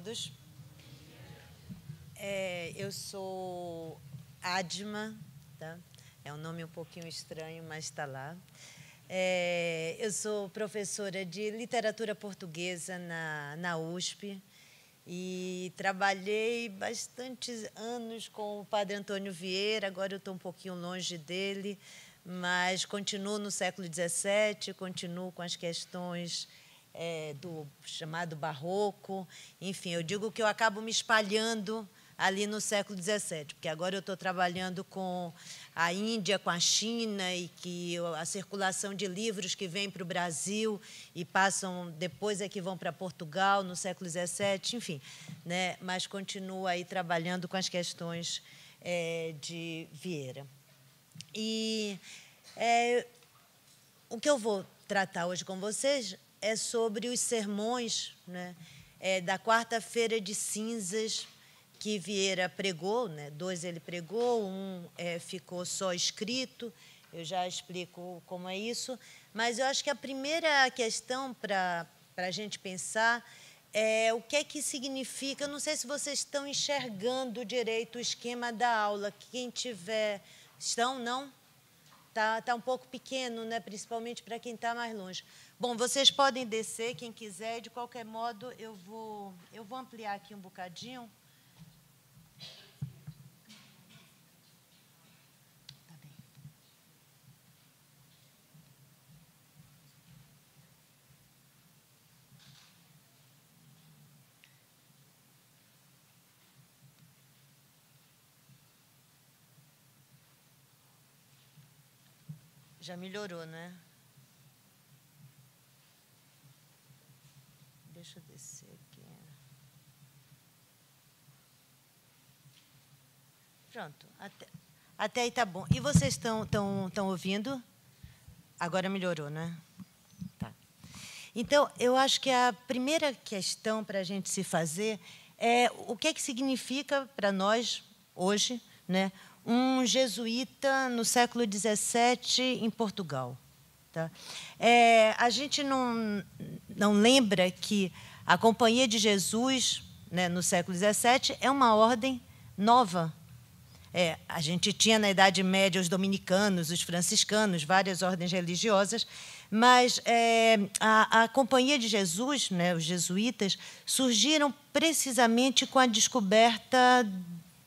todos. É, eu sou Adma, tá? é um nome um pouquinho estranho, mas está lá. É, eu sou professora de literatura portuguesa na, na USP e trabalhei bastantes anos com o padre Antônio Vieira, agora eu estou um pouquinho longe dele, mas continuo no século XVII, continuo com as questões é, do chamado barroco. Enfim, eu digo que eu acabo me espalhando ali no século XVII, porque agora eu estou trabalhando com a Índia, com a China, e que a circulação de livros que vem para o Brasil e passam depois é que vão para Portugal no século XVII, enfim, né? mas continuo aí trabalhando com as questões é, de Vieira. E é, o que eu vou tratar hoje com vocês é sobre os sermões né, é, da quarta-feira de cinzas que Vieira pregou, né, dois ele pregou, um é, ficou só escrito, eu já explico como é isso, mas eu acho que a primeira questão para a gente pensar é o que é que significa, eu não sei se vocês estão enxergando direito o esquema da aula, quem tiver, estão, não? Está tá um pouco pequeno, né, principalmente para quem está mais longe. Bom, vocês podem descer, quem quiser. De qualquer modo, eu vou, eu vou ampliar aqui um bocadinho. Tá Já melhorou, né? Deixa eu descer aqui. Pronto. Até, até aí tá bom. E vocês estão tão, tão ouvindo? Agora melhorou, né? Tá. Então, eu acho que a primeira questão para a gente se fazer é o que é que significa para nós, hoje, né, um jesuíta no século XVII em Portugal. Tá? É, a gente não não lembra que a Companhia de Jesus, né, no século XVII, é uma ordem nova. É, a gente tinha na Idade Média os dominicanos, os franciscanos, várias ordens religiosas, mas é, a, a, Companhia de Jesus, né, os jesuítas, surgiram precisamente com a descoberta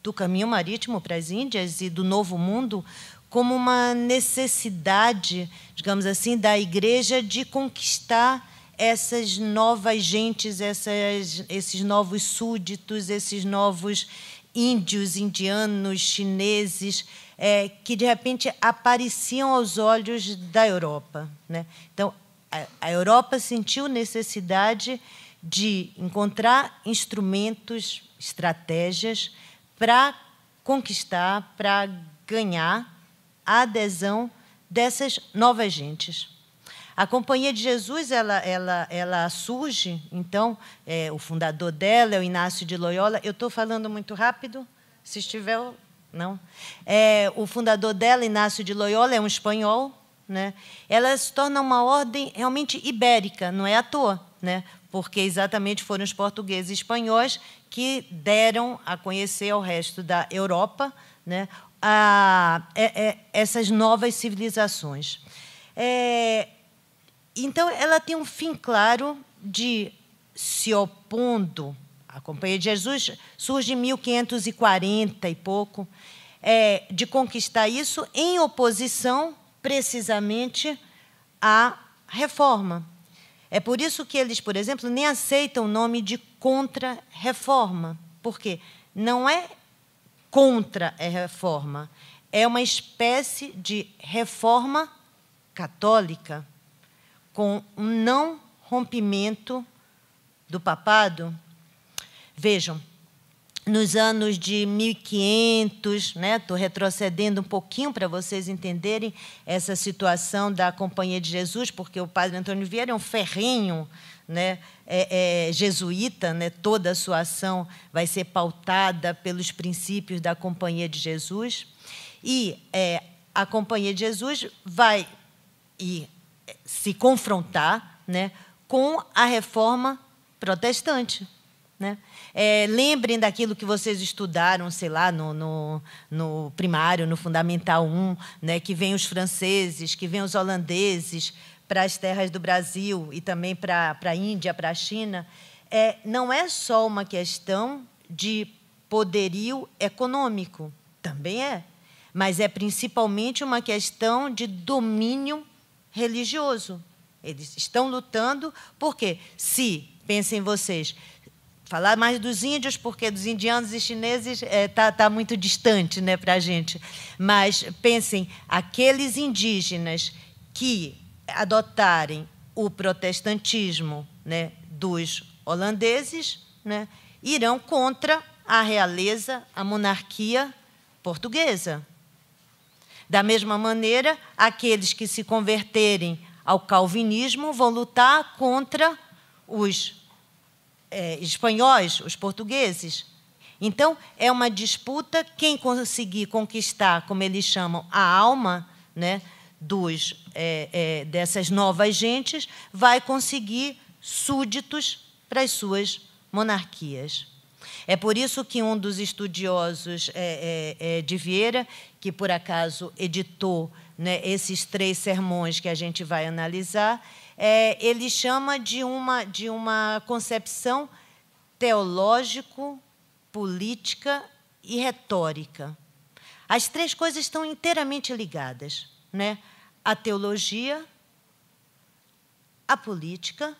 do caminho marítimo para as Índias e do Novo Mundo como uma necessidade, digamos assim, da Igreja de conquistar essas novas gentes, essas, esses novos súditos, esses novos índios, indianos, chineses, é, que de repente apareciam aos olhos da Europa. Né? Então, a, a Europa sentiu necessidade de encontrar instrumentos, estratégias para conquistar, para ganhar a adesão dessas novas gentes. A Companhia de Jesus ela, ela, ela surge, então, é, o fundador dela é o Inácio de Loyola. Eu estou falando muito rápido? Se estiver, não. É, o fundador dela, Inácio de Loyola, é um espanhol. Né? Ela se torna uma ordem realmente ibérica, não é à toa, né? porque exatamente foram os portugueses e espanhóis que deram a conhecer ao resto da Europa né? a, a, é, a é, essas novas civilizações. É, então, ela tem um fim claro de se opondo à Companhia de Jesus, surge em 1540 e pouco, é, de conquistar isso em oposição, precisamente, à reforma. É por isso que eles, por exemplo, nem aceitam o nome de contra-reforma, porque não é contra a reforma, é uma espécie de reforma católica com um não rompimento do papado. Vejam, nos anos de 1500, né? Estou retrocedendo um pouquinho para vocês entenderem essa situação da Companhia de Jesus, porque o padre Antônio Vieira é um ferrinho, né? É, é, jesuíta, né? Toda a sua ação vai ser pautada pelos princípios da Companhia de Jesus e é, a Companhia de Jesus vai e se confrontar né, com a reforma protestante. Né? É, lembrem daquilo que vocês estudaram, sei lá, no, no, no, primário, no Fundamental 1, né, que vem os franceses, que vem os holandeses para as terras do Brasil e também para, para a Índia, para a China. É, não é só uma questão de poderio econômico, também é, mas é principalmente uma questão de domínio religioso. Eles estão lutando porque, se, pensem vocês, falar mais dos índios, porque dos indianos e chineses está é, tá, tá muito distante né, para a gente. Mas pensem, aqueles indígenas que adotarem o protestantismo né, dos holandeses né, irão contra a realeza, a monarquia portuguesa. Da mesma maneira, aqueles que se converterem ao calvinismo vão lutar contra os é, espanhóis, os portugueses. Então, é uma disputa. Quem conseguir conquistar, como eles chamam, a alma né, dos, é, é, dessas novas gentes, vai conseguir súditos para as suas monarquias. É por isso que um dos estudiosos é, é, é, de Vieira, que por acaso editou né, esses três sermões que a gente vai analisar, é, ele chama de uma, de uma concepção teológico, política e retórica. As três coisas estão inteiramente ligadas, né? A teologia, a política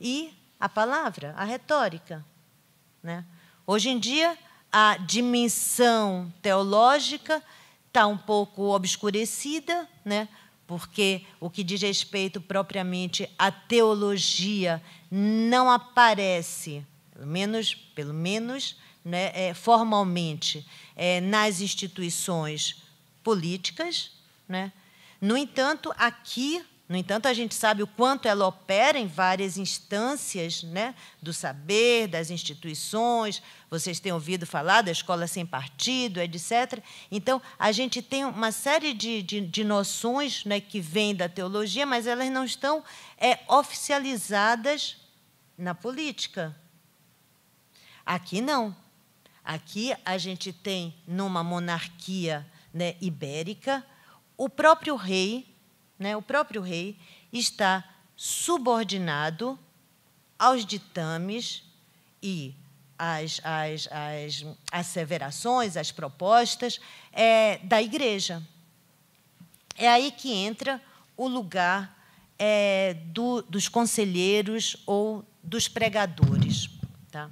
e a palavra, a retórica. Né? Hoje em dia, a dimensão teológica está um pouco obscurecida, né? porque o que diz respeito propriamente à teologia não aparece, pelo menos, pelo menos né, é, formalmente, é, nas instituições políticas. Né? No entanto, aqui no entanto, a gente sabe o quanto ela opera em várias instâncias né, do saber, das instituições, vocês têm ouvido falar da escola sem partido, etc. Então, a gente tem uma série de, de, de noções né, que vêm da teologia, mas elas não estão é, oficializadas na política. Aqui não. Aqui a gente tem, numa monarquia né, ibérica, o próprio rei né, o próprio rei, está subordinado aos ditames e às, às, às asseverações, às propostas é, da igreja. É aí que entra o lugar é, do, dos conselheiros ou dos pregadores. Tá?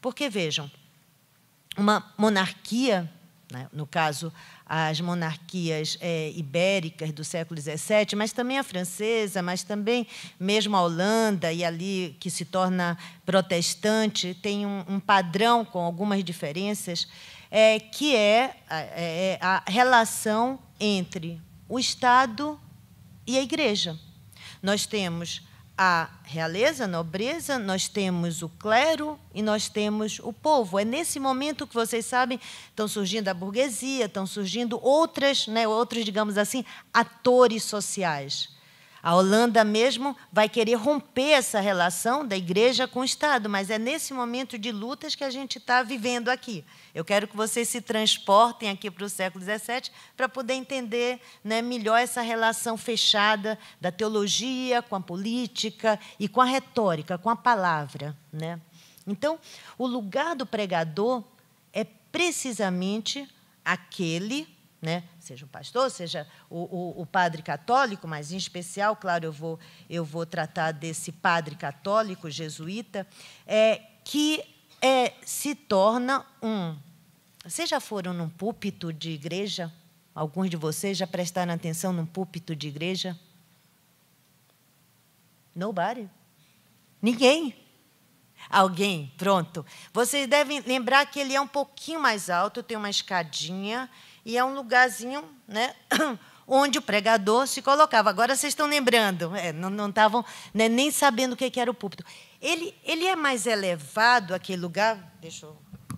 Porque, vejam, uma monarquia, né, no caso, as monarquias é, ibéricas do século XVII, mas também a francesa, mas também mesmo a Holanda, e ali que se torna protestante, tem um, um padrão com algumas diferenças, é, que é é, é a relação entre o Estado e a Igreja. Nós temos a realeza, a nobreza, nós temos o clero e nós temos o povo. É nesse momento que vocês sabem, estão surgindo a burguesia, estão surgindo outras, né, outros, digamos assim, atores sociais. A Holanda mesmo vai querer romper essa relação da igreja com o Estado, mas é nesse momento de lutas que a gente está vivendo aqui. Eu quero que vocês se transportem aqui para o século XVII para poder entender né, melhor essa relação fechada da teologia com a política e com a retórica, com a palavra. Né? Então, o lugar do pregador é precisamente aquele né? seja o pastor, seja o, o, o, padre católico, mas em especial, claro, eu vou, eu vou tratar desse padre católico jesuíta, é, que é, se torna um. Vocês já foram num púlpito de igreja? Alguns de vocês já prestaram atenção num púlpito de igreja? Nobody. Ninguém. Alguém, pronto. Vocês devem lembrar que ele é um pouquinho mais alto, tem uma escadinha, e é um lugarzinho né, onde o pregador se colocava. Agora vocês estão lembrando, é, não estavam né, nem sabendo o que, que era o púlpito. Ele, ele é mais elevado, aquele lugar. Deixa eu...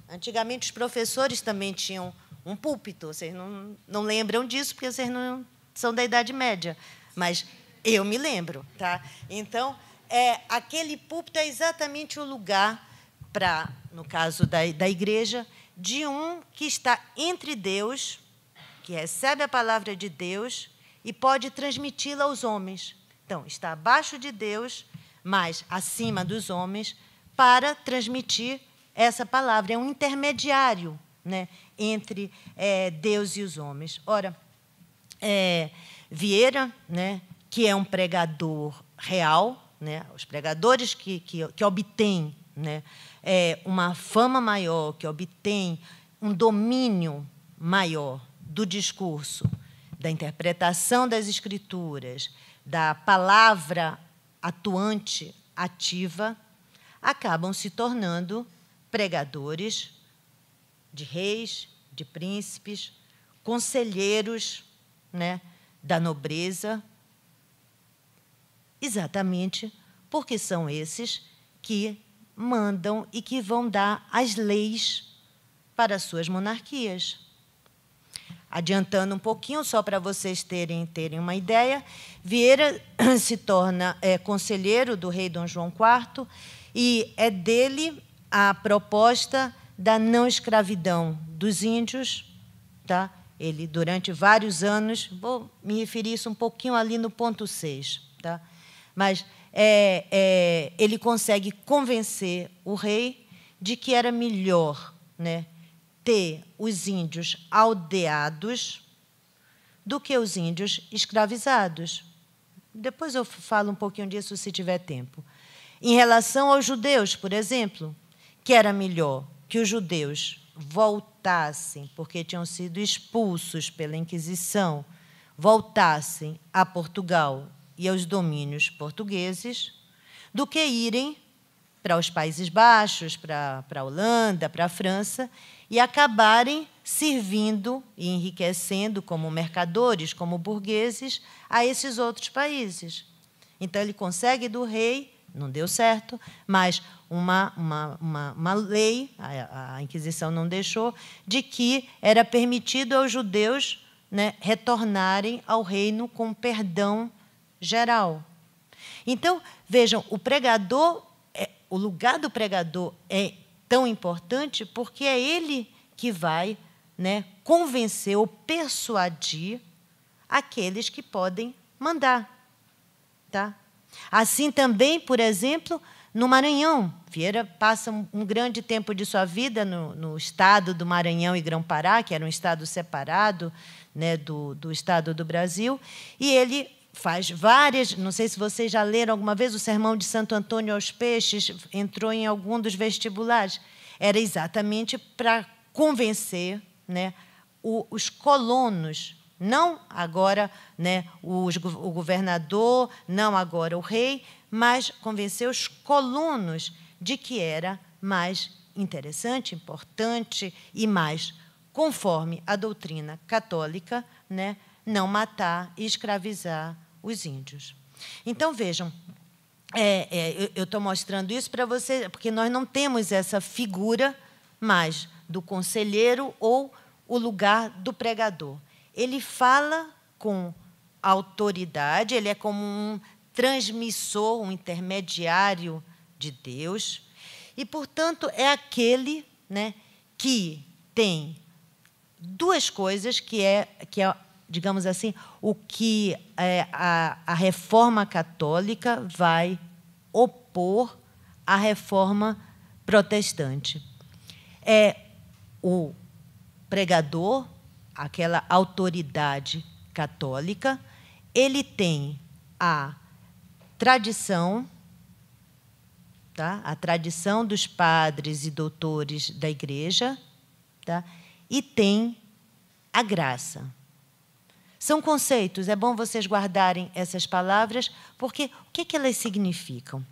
Antigamente os professores também tinham um púlpito. Vocês não, não lembram disso, porque vocês não são da Idade Média. Mas eu me lembro. Tá? Então, é, aquele púlpito é exatamente o lugar para, no caso da, da igreja, de um que está entre Deus, que recebe a palavra de Deus e pode transmiti-la aos homens. Então, está abaixo de Deus, mas acima dos homens, para transmitir essa palavra. É um intermediário né, entre é, Deus e os homens. Ora, é, Vieira, né, que é um pregador real, né, os pregadores que, que, que obtêm né, é, uma fama maior, que obtém um domínio maior do discurso, da interpretação das escrituras, da palavra atuante, ativa, acabam se tornando pregadores de reis, de príncipes, conselheiros né, da nobreza, exatamente porque são esses que mandam e que vão dar as leis para suas monarquias. Adiantando um pouquinho, só para vocês terem, terem uma ideia, Vieira se torna é, conselheiro do rei Dom João IV e é dele a proposta da não escravidão dos índios. Tá? Ele, durante vários anos, vou me referir isso um pouquinho ali no ponto 6. Tá? Mas é, é, ele consegue convencer o rei de que era melhor né, ter os índios aldeados do que os índios escravizados. Depois eu falo um pouquinho disso se tiver tempo. Em relação aos judeus, por exemplo, que era melhor que os judeus voltassem, porque tinham sido expulsos pela Inquisição, voltassem a Portugal e aos domínios portugueses do que irem para os Países Baixos, para, para a Holanda, para a França, e acabarem servindo e enriquecendo como mercadores, como burgueses, a esses outros países. Então, ele consegue do rei, não deu certo, mas uma, uma, uma, uma lei, a, a, Inquisição não deixou, de que era permitido aos judeus né, retornarem ao reino com perdão geral. Então, vejam, o pregador, é, o lugar do pregador é tão importante porque é ele que vai né, convencer ou persuadir aqueles que podem mandar. Tá? Assim também, por exemplo, no Maranhão. Vieira passa um grande tempo de sua vida no, no estado do Maranhão e Grão-Pará, que era um estado separado né, do, do estado do Brasil, e ele faz várias. Não sei se vocês já leram alguma vez o sermão de Santo Antônio aos Peixes, entrou em algum dos vestibulares. Era exatamente para convencer né, os colonos, não agora né, o governador, não agora o rei, mas convencer os colonos de que era mais interessante, importante e mais conforme a doutrina católica, né, não matar e escravizar os índios. Então, vejam, é, é, eu estou mostrando isso para vocês, porque nós não temos essa figura mais do conselheiro ou o lugar do pregador. Ele fala com autoridade, ele é como um transmissor, um intermediário de Deus, e, portanto, é aquele né, que tem duas coisas que é, que é digamos assim, o que é, a, a reforma católica vai opor à reforma protestante. É o pregador, aquela autoridade católica, ele tem a tradição, tá? a tradição dos padres e doutores da igreja, tá? e tem a graça. São conceitos, é bom vocês guardarem essas palavras, porque o que, que elas significam?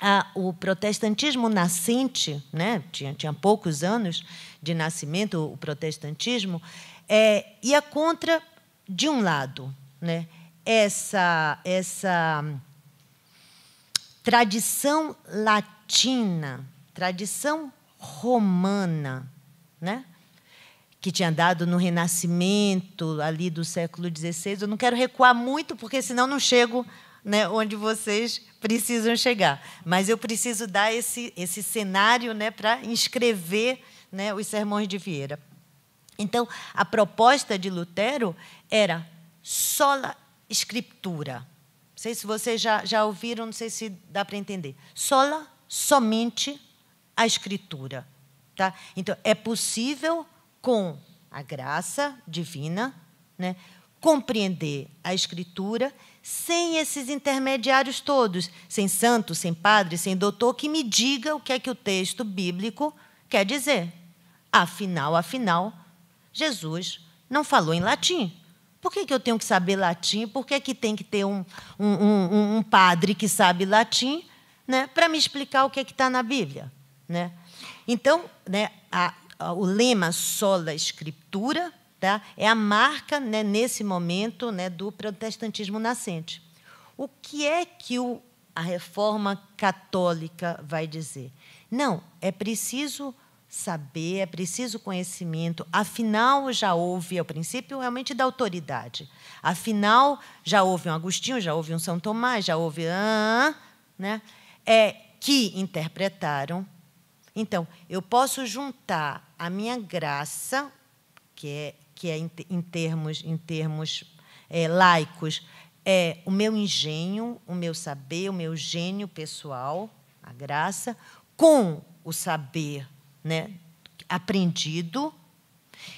Ah, o protestantismo nascente, né, tinha, tinha poucos anos de nascimento o protestantismo, é, ia contra, de um lado, né, essa, essa tradição latina, tradição romana, né? que tinha dado no Renascimento, ali do século XVI. Eu não quero recuar muito, porque senão não chego né, onde vocês precisam chegar. Mas eu preciso dar esse, esse cenário né, para inscrever né, os sermões de Vieira. Então, a proposta de Lutero era sola escritura. Não sei se vocês já, já ouviram, não sei se dá para entender. Sola, somente a escritura. Tá? Então, é possível com a graça divina, né? compreender a Escritura sem esses intermediários todos, sem santo, sem padre, sem doutor, que me diga o que é que o texto bíblico quer dizer. Afinal, afinal, Jesus não falou em latim. Por que, que eu tenho que saber latim? Por que, que tem que ter um, um, um, um padre que sabe latim né, para me explicar o que é que está na Bíblia? Né? Então, né, a, o lema sola escritura tá? é a marca né, nesse momento né, do protestantismo nascente. O que é que o, a reforma católica vai dizer? Não, é preciso saber, é preciso conhecimento. Afinal, já houve, ao princípio, realmente da autoridade. Afinal, já houve um Agostinho, já houve um São Tomás, já houve. Ah, né? é, que interpretaram então, eu posso juntar a minha graça, que é, que é em, termos, em termos é, laicos, é o meu engenho, o meu saber, o meu gênio pessoal, a graça, com o saber né, aprendido,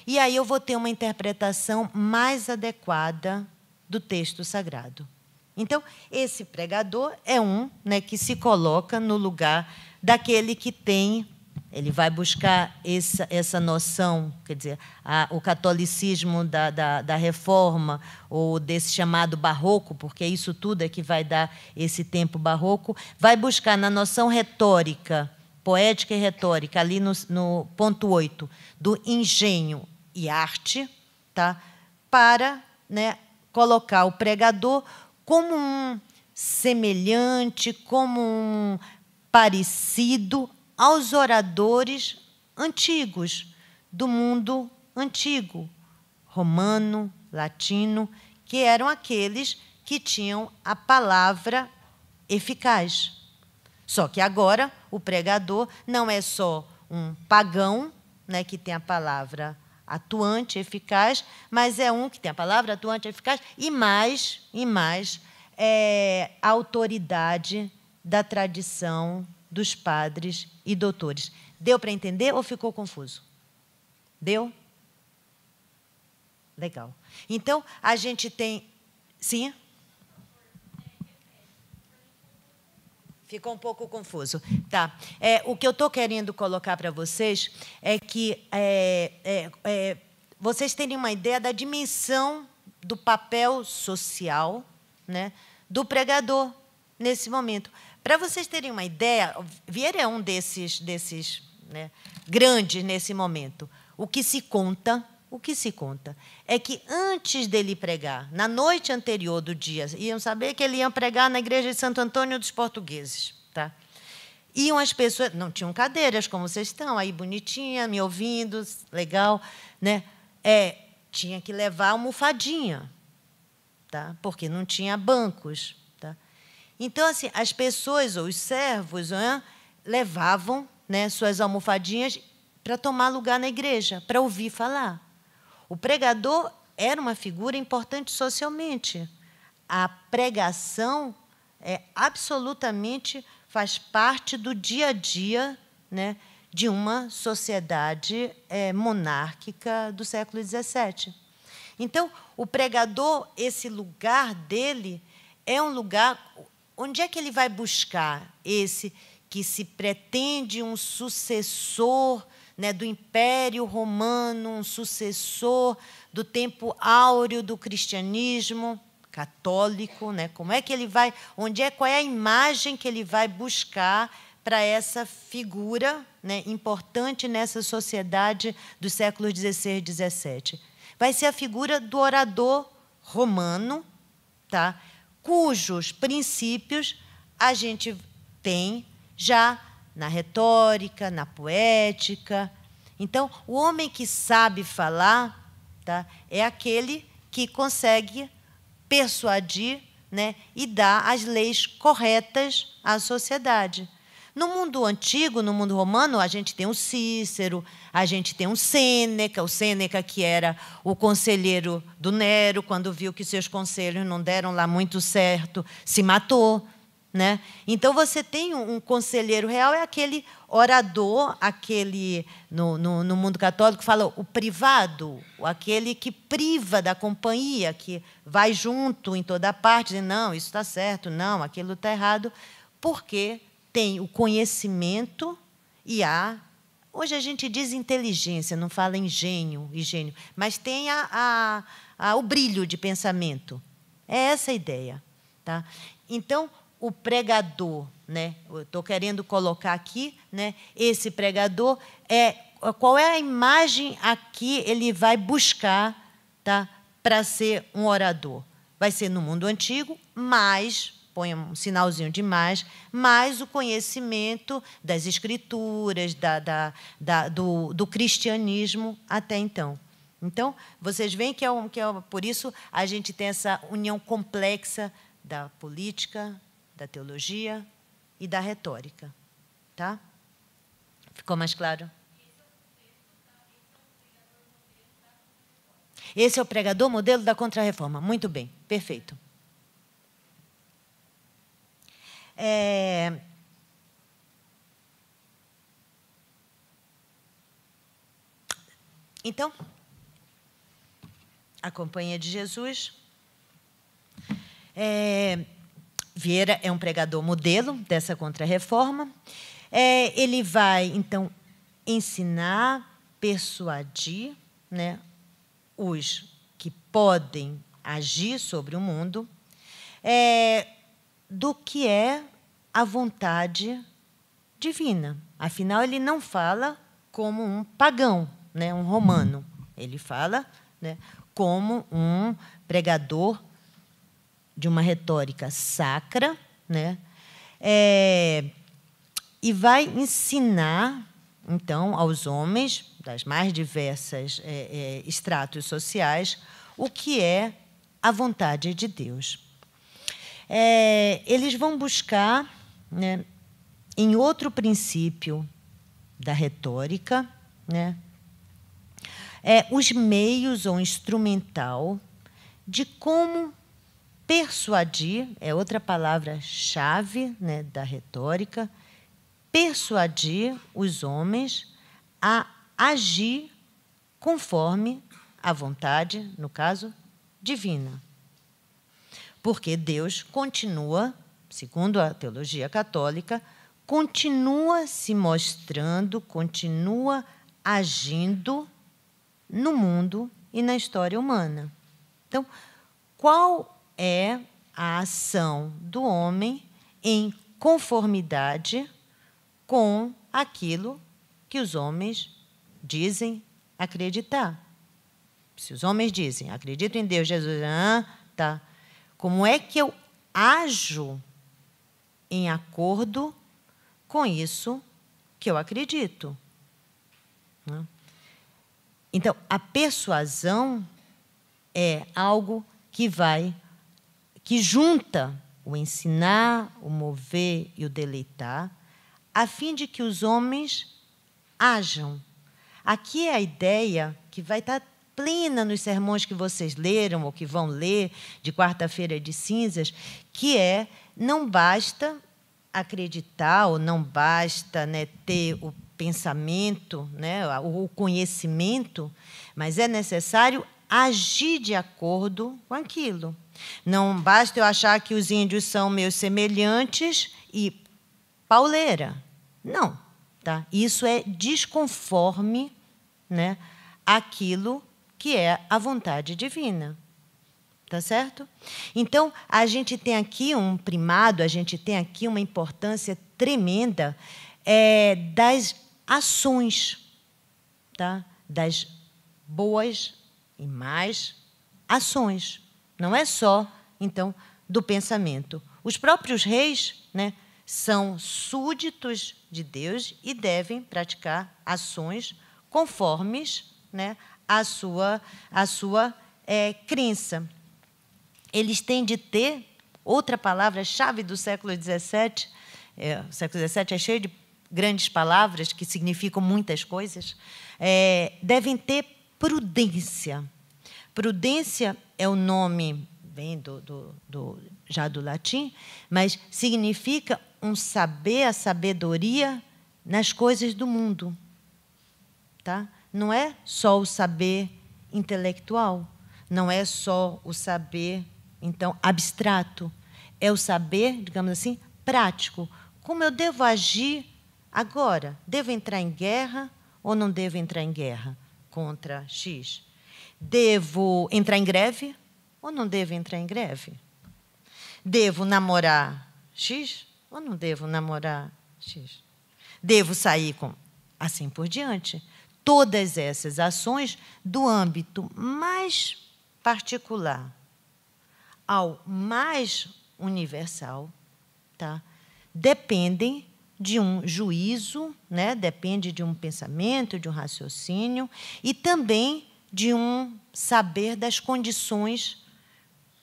e aí eu vou ter uma interpretação mais adequada do texto sagrado. Então, esse pregador é um né, que se coloca no lugar daquele que tem. Ele vai buscar essa, essa noção, quer dizer, a, o catolicismo da, da, da reforma, ou desse chamado barroco, porque isso tudo é que vai dar esse tempo barroco, vai buscar na noção retórica, poética e retórica, ali no, no ponto 8, do engenho e arte, tá? para né, colocar o pregador como um semelhante, como um parecido aos oradores antigos do mundo antigo, romano, latino, que eram aqueles que tinham a palavra eficaz. Só que agora o pregador não é só um pagão, né, que tem a palavra atuante, eficaz, mas é um que tem a palavra atuante, eficaz e mais e mais é, autoridade da tradição dos padres e doutores. Deu para entender ou ficou confuso? Deu? Legal. Então, a gente tem. Sim? Ficou um pouco confuso. Tá. É, o que eu estou querendo colocar para vocês é que é, é, é, vocês terem uma ideia da dimensão do papel social né, do pregador nesse momento. Para vocês terem uma ideia, Vieira é um desses, desses né, grandes nesse momento. O que se conta, o que se conta é que antes dele pregar, na noite anterior do dia, iam saber que ele ia pregar na igreja de Santo Antônio dos Portugueses, tá? Iam as pessoas, não tinham cadeiras como vocês estão aí bonitinha, me ouvindo, legal, né? É, tinha que levar almofadinha, tá? Porque não tinha bancos. Então, assim, as pessoas, ou os servos, né, levavam né, suas almofadinhas para tomar lugar na igreja, para ouvir falar. O pregador era uma figura importante socialmente. A pregação é absolutamente faz parte do dia a dia né, de uma sociedade é, monárquica do século XVII. Então, o pregador, esse lugar dele é um lugar onde é que ele vai buscar esse que se pretende um sucessor né, do Império Romano, um sucessor do tempo áureo do cristianismo católico, né? Como é que ele vai, onde é, qual é a imagem que ele vai buscar para essa figura né, importante nessa sociedade dos séculos XVI e XVII? Vai ser a figura do orador romano, tá? cujos princípios a gente tem já na retórica, na poética. Então, o homem que sabe falar tá, é aquele que consegue persuadir né, e dar as leis corretas à sociedade. No mundo antigo, no mundo romano, a gente tem um Cícero, a gente tem um Sêneca, o Sêneca que era o conselheiro do Nero, quando viu que seus conselhos não deram lá muito certo, se matou. Né? Então você tem um conselheiro real, é aquele orador, aquele no, no, no, mundo católico fala o privado, aquele que priva da companhia, que vai junto em toda parte, dizendo, não, isso está certo, não, aquilo está errado, porque tem o conhecimento e a. Hoje a gente diz inteligência, não fala engenho e gênio, mas tem a, a, a, o brilho de pensamento. É essa a ideia. Tá? Então, o pregador, né? estou querendo colocar aqui, né? esse pregador, é qual é a imagem aqui que ele vai buscar tá? para ser um orador? Vai ser no mundo antigo, mas põe um sinalzinho de mais, mas o conhecimento das escrituras, da, da, da, do, do cristianismo até então. Então, vocês veem que é, um, que é por isso a gente tem essa união complexa da política, da teologia e da retórica, tá? Ficou mais claro? Esse é o pregador modelo da contrarreforma. Muito bem, perfeito. É... Então, a Companhia de Jesus. É... Vieira é um pregador modelo dessa contrarreforma. É, ele vai, então, ensinar, persuadir né, os que podem agir sobre o mundo, é, do que é a vontade divina. Afinal, ele não fala como um pagão, né, um romano. Ele fala né, como um pregador de uma retórica sacra, né, é, e vai ensinar então aos homens das mais diversas é, é, estratos sociais o que é a vontade de Deus. É, eles vão buscar, né, em outro princípio da retórica, né, é, os meios ou instrumental de como persuadir é outra palavra-chave né, da retórica persuadir os homens a agir conforme a vontade, no caso, divina. Porque Deus continua, segundo a teologia católica, continua se mostrando, continua agindo no mundo e na história humana. Então, qual é a ação do homem em conformidade com aquilo que os homens dizem acreditar? Se os homens dizem, acredito em Deus, Jesus, ah, tá. Como é que eu ajo em acordo com isso que eu acredito? Né? Então, a persuasão é algo que vai, que junta o ensinar, o mover e o deleitar, a fim de que os homens hajam. Aqui é a ideia que vai estar disciplina nos sermões que vocês leram ou que vão ler de quarta-feira de cinzas, que é não basta acreditar ou não basta né, ter o pensamento, né, o conhecimento, mas é necessário agir de acordo com aquilo. Não basta eu achar que os índios são meus semelhantes e pauleira. Não, tá? Isso é desconforme, né, aquilo que é a vontade divina. Tá certo? Então, a gente tem aqui um primado, a gente tem aqui uma importância tremenda é, das ações, tá? das boas e mais ações. Não é só, então, do pensamento. Os próprios reis né, são súditos de Deus e devem praticar ações conformes né, a sua, a sua é, crença. Eles têm de ter, outra palavra-chave do século XVII, é, o século XVII é cheio de grandes palavras que significam muitas coisas, é, devem ter prudência. Prudência é o nome, vem do, do, do, já do latim, mas significa um saber, a sabedoria nas coisas do mundo. Tá? não é só o saber intelectual, não é só o saber, então, abstrato. É o saber, digamos assim, prático. Como eu devo agir agora? Devo entrar em guerra ou não devo entrar em guerra contra X? Devo entrar em greve ou não devo entrar em greve? Devo namorar X ou não devo namorar X? Devo sair com. Assim por diante todas essas ações do âmbito mais particular ao mais universal, tá? Dependem de um juízo, né? Depende de um pensamento, de um raciocínio e também de um saber das condições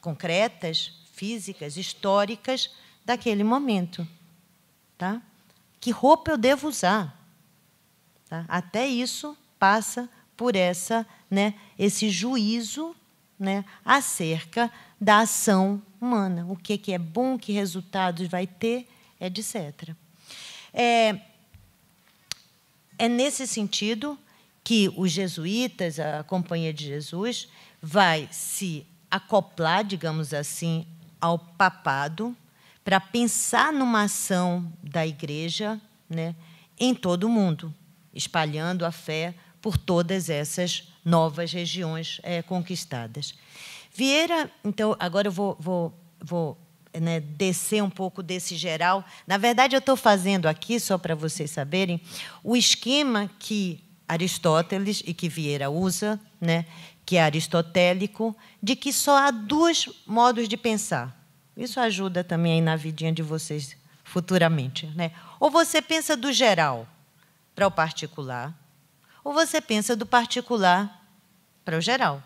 concretas, físicas, históricas daquele momento, tá? Que roupa eu devo usar? Tá? Até isso passa por essa, né, esse juízo né, acerca da ação humana. O que, que é bom, que resultados vai ter, etc. É, é nesse sentido que os jesuítas, a Companhia de Jesus, vai se acoplar, digamos assim, ao papado para pensar numa ação da igreja né, em todo o mundo espalhando a fé por todas essas novas regiões é, conquistadas. Vieira, então, agora eu vou, vou, vou né, descer um pouco desse geral. Na verdade, eu estou fazendo aqui, só para vocês saberem, o esquema que Aristóteles e que Vieira usa, né, que é aristotélico, de que só há dois modos de pensar. Isso ajuda também aí na vidinha de vocês futuramente. Né? Ou você pensa do geral, para o particular, ou você pensa do particular para o geral.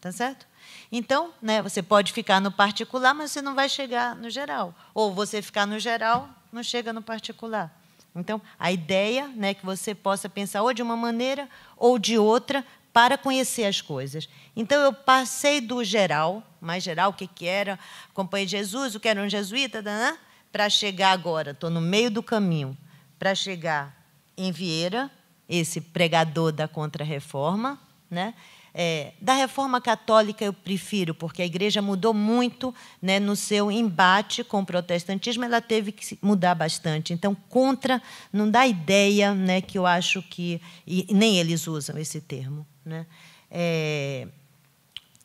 Tá certo? Então, né, você pode ficar no particular, mas você não vai chegar no geral. Ou você ficar no geral, não chega no particular. Então, a ideia né, que você possa pensar ou de uma maneira ou de outra para conhecer as coisas. Então, eu passei do geral, mais geral, o que, que era acompanhei Jesus, o que era um jesuíta, né, para chegar agora, estou no meio do caminho, para chegar em Vieira, esse pregador da Contra-Reforma, né? É, da reforma católica eu prefiro, porque a igreja mudou muito né, no seu embate com o protestantismo, ela teve que mudar bastante. Então, contra não dá ideia né, que eu acho que. E nem eles usam esse termo. Né, é,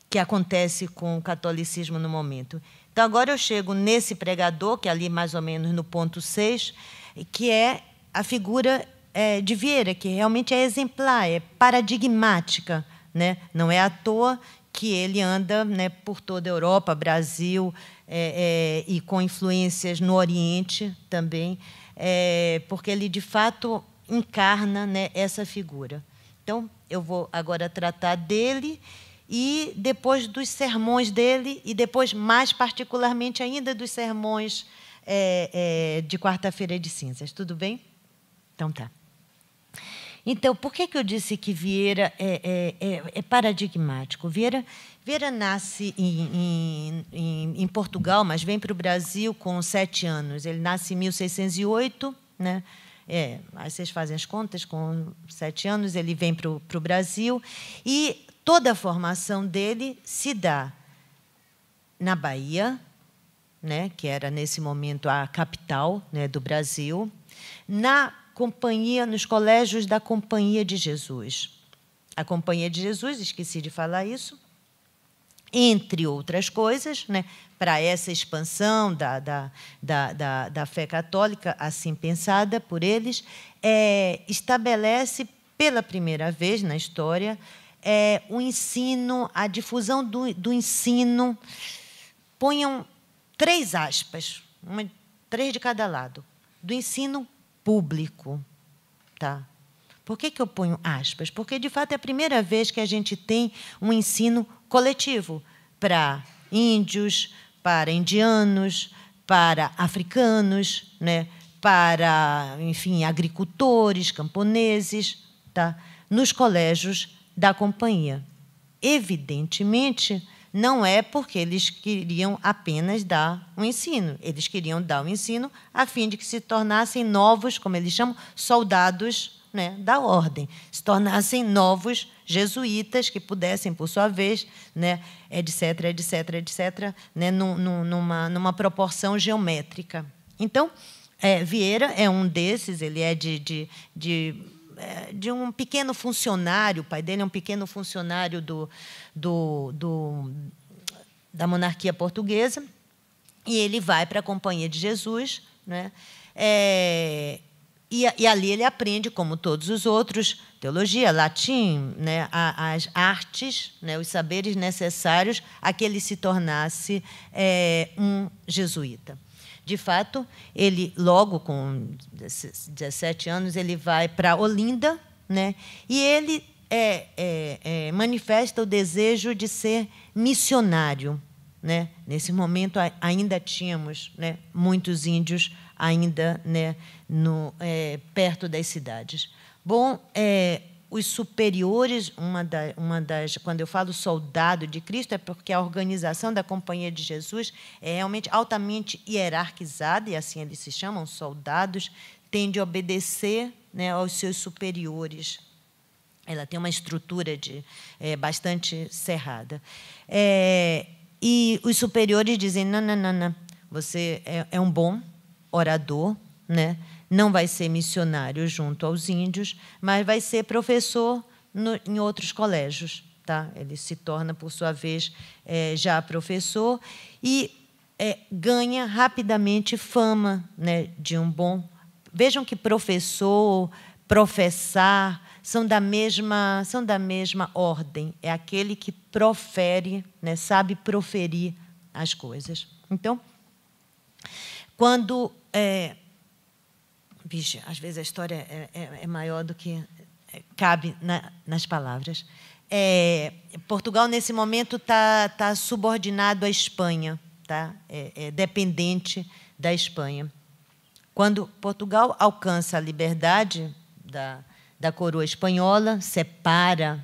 que acontece com o catolicismo no momento. Então, agora eu chego nesse pregador, que é ali mais ou menos no ponto 6, que é a figura é, de Vieira, que realmente é exemplar, é paradigmática. Né? Não é à toa que ele anda né, por toda a Europa, Brasil, é, é, e com influências no Oriente também, é, porque ele, de fato, encarna né, essa figura. Então, eu vou agora tratar dele e depois dos sermões dele e depois, mais particularmente ainda, dos sermões é, é, de quarta-feira de cinzas. Tudo bem? Então tá. Então, por que, que eu disse que Vieira é, é, é, é paradigmático? Vieira, Vieira nasce em, em, em Portugal, mas vem para o Brasil com sete anos. Ele nasce em 1608, né? É, aí vocês fazem as contas, com sete anos ele vem para o Brasil e toda a formação dele se dá na Bahia, né, que era nesse momento a capital né, do Brasil, na companhia nos colégios da Companhia de Jesus. A Companhia de Jesus, esqueci de falar isso, entre outras coisas, né, para essa expansão da, da, da, da, da fé católica, assim pensada por eles, é, estabelece pela primeira vez na história é, o ensino, a difusão do, do ensino. Ponham três aspas, uma, três de cada lado, do ensino público, tá? Por que, que eu ponho aspas? Porque, de fato, é a primeira vez que a gente tem um ensino coletivo para índios, para indianos, para africanos, né? para, enfim, agricultores, camponeses, tá? nos colégios da companhia. Evidentemente, não é porque eles queriam apenas dar um ensino, eles queriam dar um ensino a fim de que se tornassem novos, como eles chamam, soldados né, da ordem, se tornassem novos jesuítas que pudessem, por sua vez, né, etc., etc., etc., né, numa, numa proporção geométrica. Então, é, Vieira é um desses, ele é de, de, de é, de um pequeno funcionário, o pai dele é um pequeno funcionário do, do, do da monarquia portuguesa, e ele vai para a Companhia de Jesus, né? É, e, e, ali ele aprende, como todos os outros, teologia, latim, né, as artes, né, os saberes necessários a que ele se tornasse é, um jesuíta. De fato, ele logo com 17 anos ele vai para Olinda, né? E ele é, é, é, manifesta o desejo de ser missionário, né? Nesse momento ainda tínhamos, né, muitos índios ainda, né, no, é, perto das cidades. Bom, é, os superiores, uma, da, uma das, quando eu falo soldado de Cristo, é porque a organização da Companhia de Jesus é realmente altamente hierarquizada, e assim eles se chamam, soldados, tem de obedecer né, aos seus superiores. Ela tem uma estrutura de, é, bastante cerrada. É, e os superiores dizem: não, não, não, não. você é, é um bom orador, né? Não vai ser missionário junto aos índios, mas vai ser professor no, em outros colégios. Tá? Ele se torna, por sua vez, é, já professor e é, ganha rapidamente fama né, de um bom. Vejam que professor, professar, são da mesma são da mesma ordem. É aquele que profere, né, sabe proferir as coisas. Então, quando é, vixe, às vezes a história é, é, é maior do que é, cabe na, nas palavras. É, Portugal, nesse momento, está tá subordinado à Espanha, tá? É, é dependente da Espanha. Quando Portugal alcança a liberdade da, da coroa espanhola, separa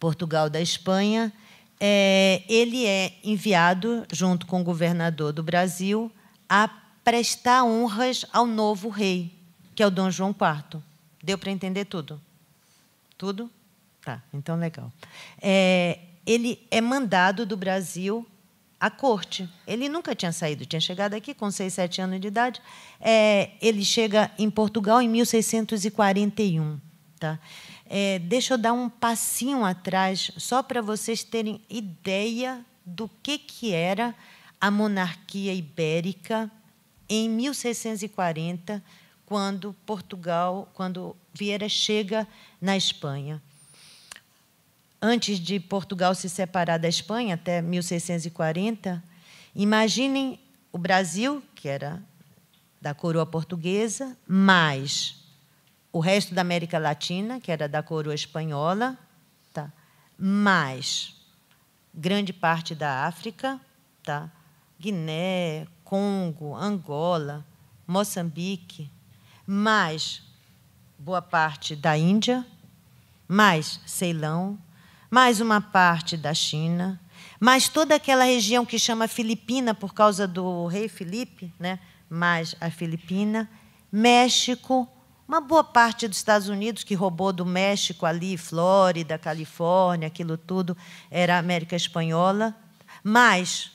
Portugal da Espanha, é, ele é enviado, junto com o governador do Brasil, a prestar honras ao novo rei, que é o Dom João IV. Deu para entender tudo? Tudo? Tá, então legal. É, ele é mandado do Brasil à corte. Ele nunca tinha saído, tinha chegado aqui com 6, 7 anos de idade. É, ele chega em Portugal em 1641. Tá? É, deixa eu dar um passinho atrás, só para vocês terem ideia do que, que era a monarquia ibérica em 1640, quando Portugal, quando Vieira chega na Espanha. Antes de Portugal se separar da Espanha, até 1640, imaginem o Brasil, que era da coroa portuguesa, mais o resto da América Latina, que era da coroa espanhola, tá? mais grande parte da África, tá? Guiné, Congo, Angola, Moçambique, mais boa parte da Índia, mais Ceilão, mais uma parte da China, mais toda aquela região que chama Filipina por causa do rei Felipe, né? mais a Filipina, México, uma boa parte dos Estados Unidos que roubou do México ali, Flórida, Califórnia, aquilo tudo, era América Espanhola, mais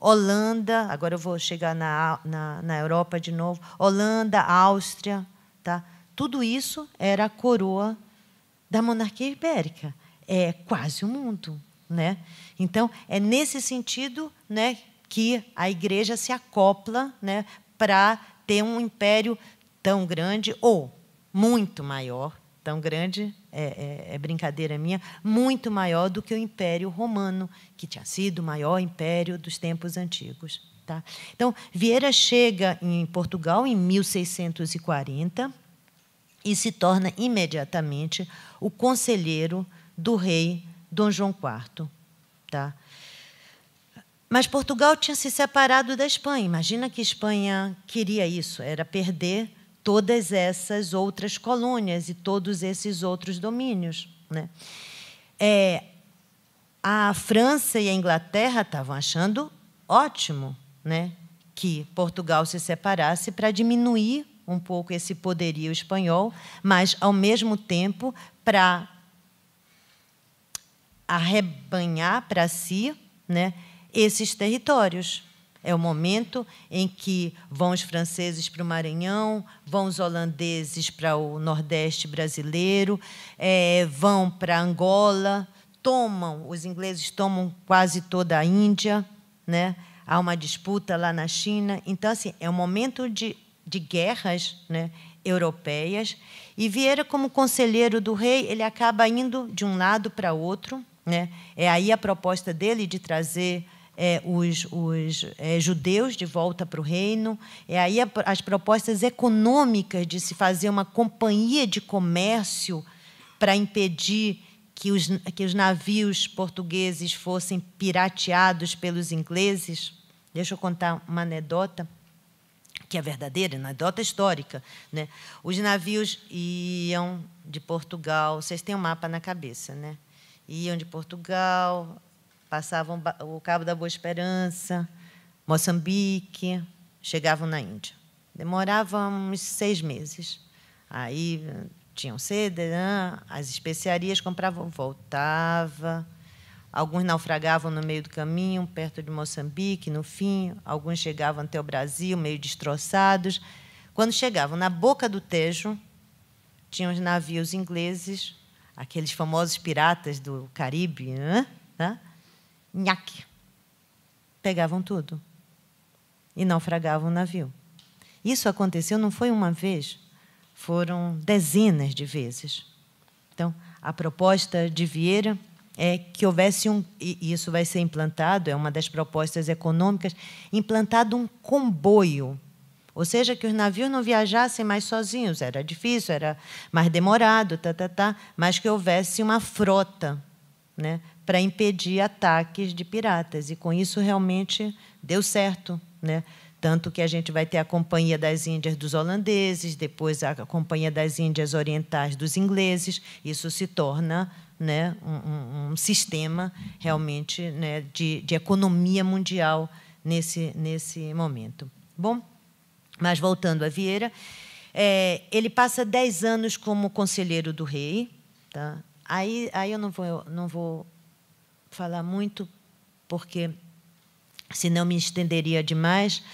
Holanda, agora eu vou chegar na, na, na Europa de novo, Holanda, Áustria, tá? tudo isso era a coroa da monarquia ibérica. É quase o mundo. Né? Então, é nesse sentido né, que a igreja se acopla né, para ter um império tão grande ou muito maior tão grande, é, é, é, brincadeira minha, muito maior do que o Império Romano, que tinha sido o maior império dos tempos antigos. Tá? Então, Vieira chega em Portugal em 1640 e se torna imediatamente o conselheiro do rei Dom João IV. Tá? Mas Portugal tinha se separado da Espanha. Imagina que Espanha queria isso, era perder todas essas outras colônias e todos esses outros domínios. Né? É, a França e a Inglaterra estavam achando ótimo né, que Portugal se separasse para diminuir um pouco esse poderio espanhol, mas, ao mesmo tempo, para arrebanhar para si né, esses territórios é o momento em que vão os franceses para o Maranhão, vão os holandeses para o Nordeste brasileiro, é, vão para Angola, tomam, os ingleses tomam quase toda a Índia, né? há uma disputa lá na China. Então, assim, é um momento de, de guerras né, europeias. E Vieira, como conselheiro do rei, ele acaba indo de um lado para outro. Né? É aí a proposta dele de trazer é, os, os é, judeus de volta para o reino. É aí a, as propostas econômicas de se fazer uma companhia de comércio para impedir que os, que os navios portugueses fossem pirateados pelos ingleses. Deixa eu contar uma anedota que é verdadeira, anedota histórica. Né? Os navios iam de Portugal, vocês têm um mapa na cabeça, né? Iam de Portugal passavam o Cabo da Boa Esperança, Moçambique, chegavam na Índia. Demorava uns seis meses. Aí tinham sede, né? as especiarias compravam, voltava. Alguns naufragavam no meio do caminho, perto de Moçambique, no fim. Alguns chegavam até o Brasil, meio destroçados. Quando chegavam na boca do Tejo, tinham os navios ingleses, aqueles famosos piratas do Caribe, né? nhaque. Pegavam tudo e naufragavam o navio. Isso aconteceu não foi uma vez, foram dezenas de vezes. Então, a proposta de Vieira é que houvesse um, e isso vai ser implantado, é uma das propostas econômicas, implantado um comboio. Ou seja, que os navios não viajassem mais sozinhos, era difícil, era mais demorado, tá, tá, tá, mas que houvesse uma frota né, para impedir ataques de piratas. E com isso realmente deu certo, né? Tanto que a gente vai ter a Companhia das Índias dos holandeses, depois a Companhia das Índias Orientais dos ingleses. Isso se torna né, um, um, sistema realmente né, de, de economia mundial nesse, nesse momento. Bom, mas voltando a Vieira, é, ele passa dez anos como conselheiro do rei. Tá? Aí, aí eu não vou, não vou falar muito, porque senão me estenderia demais,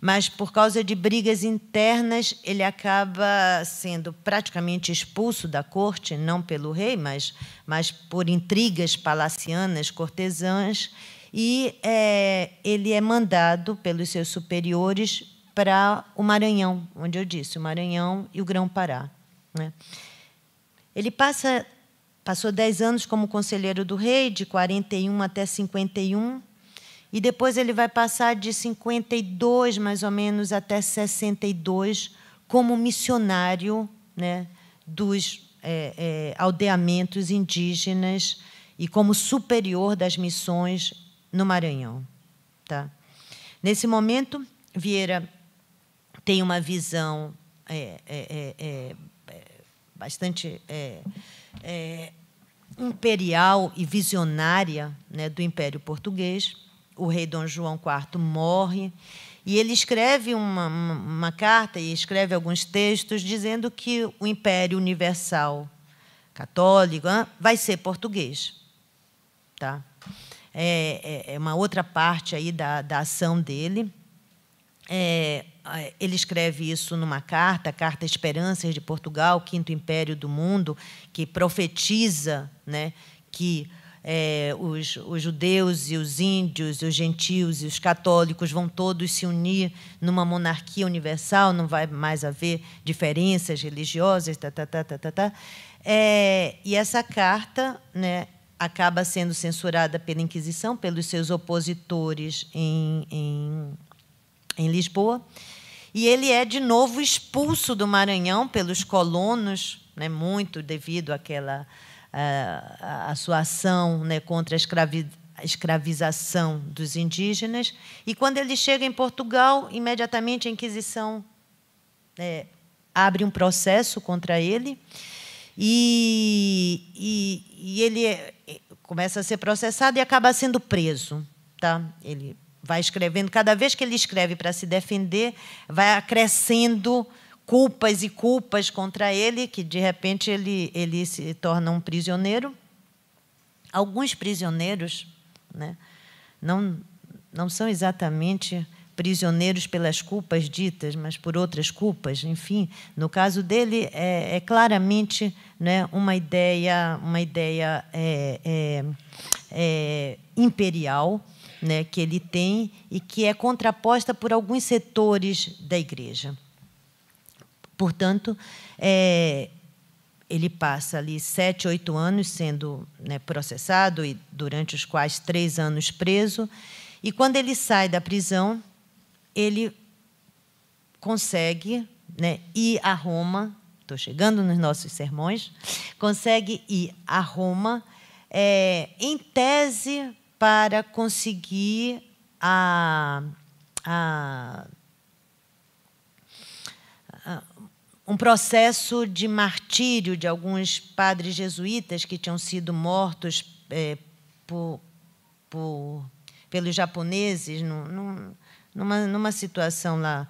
mas por causa de brigas internas, ele acaba sendo praticamente expulso da corte, não pelo rei, mas, mas por intrigas palacianas, cortesãs, e é, ele é mandado pelos seus superiores para o Maranhão, onde eu disse, o Maranhão e o Grão-Pará. Né? Ele passa Passou dez anos como conselheiro do rei, de 41 até 51. E depois ele vai passar de 52, mais ou menos, até 62, como missionário né, dos é, é, aldeamentos indígenas e como superior das missões no Maranhão. Tá? Nesse momento, Vieira tem uma visão é, é, é, é bastante é, imperial e visionária né, do Império Português. O rei Dom João IV morre e ele escreve uma, uma carta e escreve alguns textos dizendo que o Império Universal Católico vai ser português. Tá? É, é, é uma outra parte aí da, da ação dele. É, ele escreve isso numa carta, Carta Esperanças de Portugal, Quinto Império do Mundo, que profetiza né, que é, os, os, judeus e os índios, e os gentios e os católicos vão todos se unir numa monarquia universal, não vai mais haver diferenças religiosas, tá, tá, tá, tá, tá, tá. É, e essa carta né, acaba sendo censurada pela Inquisição, pelos seus opositores em, em em Lisboa. E ele é de novo expulso do Maranhão pelos colonos, né, muito devido àquela ah, à, sua ação né, contra a escravi, escravização dos indígenas. E quando ele chega em Portugal, imediatamente a Inquisição é, abre um processo contra ele. E, e, e ele é, começa a ser processado e acaba sendo preso. Tá? Ele vai escrevendo, cada vez que ele escreve para se defender, vai acrescendo culpas e culpas contra ele, que de repente ele, ele se torna um prisioneiro. Alguns prisioneiros né, não, não são exatamente prisioneiros pelas culpas ditas, mas por outras culpas, enfim, no caso dele é, é claramente né, uma ideia, uma ideia é, é, é imperial né, que ele tem e que é contraposta por alguns setores da igreja. Portanto, é, ele passa ali sete, oito anos sendo né, processado e durante os quais três anos preso. E quando ele sai da prisão, ele consegue né, ir a Roma. Estou chegando nos nossos sermões. Consegue ir a Roma, é, em tese para conseguir a, a, um processo de martírio de alguns padres jesuítas que tinham sido mortos é, por, por, pelos japoneses num, numa, numa situação lá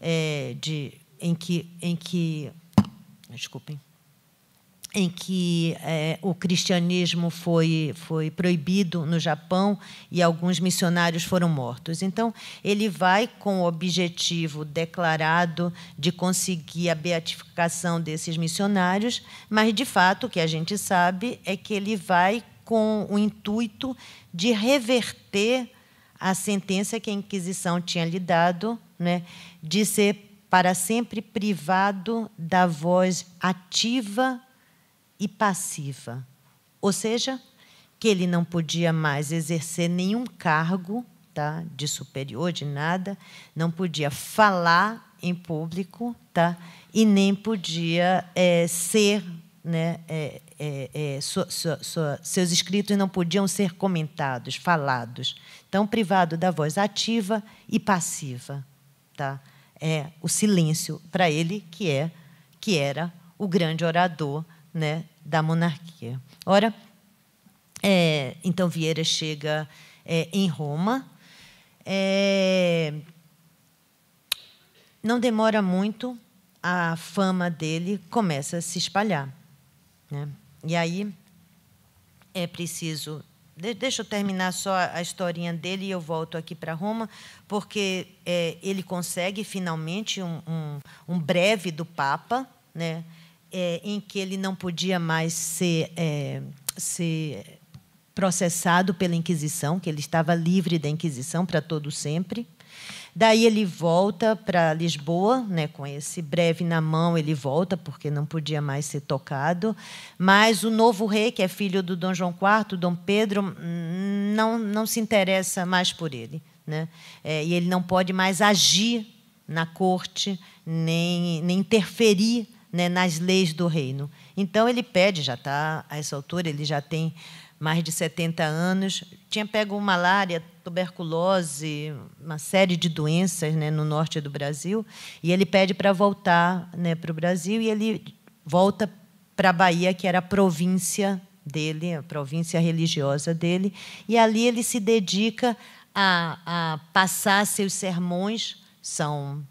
é, de, em que, em que desculpem em que é, o cristianismo foi, foi proibido no Japão e alguns missionários foram mortos. Então, ele vai com o objetivo declarado de conseguir a beatificação desses missionários, mas, de fato, o que a gente sabe é que ele vai com o intuito de reverter a sentença que a Inquisição tinha lhe dado, né, de ser para sempre privado da voz ativa e passiva, ou seja, que ele não podia mais exercer nenhum cargo tá, de superior, de nada, não podia falar em público tá, e nem podia é, ser. Né, é, é, seus escritos não podiam ser comentados, falados. Então, privado da voz ativa e passiva. Tá? É o silêncio para ele, que, é, que era o grande orador né, da monarquia. Ora, é, então Vieira chega é, em Roma. É, não demora muito, a fama dele começa a se espalhar. Né? E aí é preciso. deixa eu terminar só a historinha dele e eu volto aqui para Roma, porque é, ele consegue finalmente um, um, um breve do Papa, né? é, em que ele não podia mais ser, é, ser processado pela Inquisição, que ele estava livre da Inquisição para todo sempre. Daí ele volta para Lisboa, né, com esse breve na mão, ele volta, porque não podia mais ser tocado. Mas o novo rei, que é filho do Dom João IV, Dom Pedro, não, não se interessa mais por ele. Né? É, e ele não pode mais agir na corte, nem, nem interferir né, nas leis do reino. Então ele pede, já está a essa altura, ele já tem mais de 70 anos, tinha pego malária, tuberculose, uma série de doenças né, no norte do Brasil, e ele pede para voltar né, para o Brasil e ele volta para a Bahia, que era a província dele, a província religiosa dele, e ali ele se dedica a, a passar seus sermões, são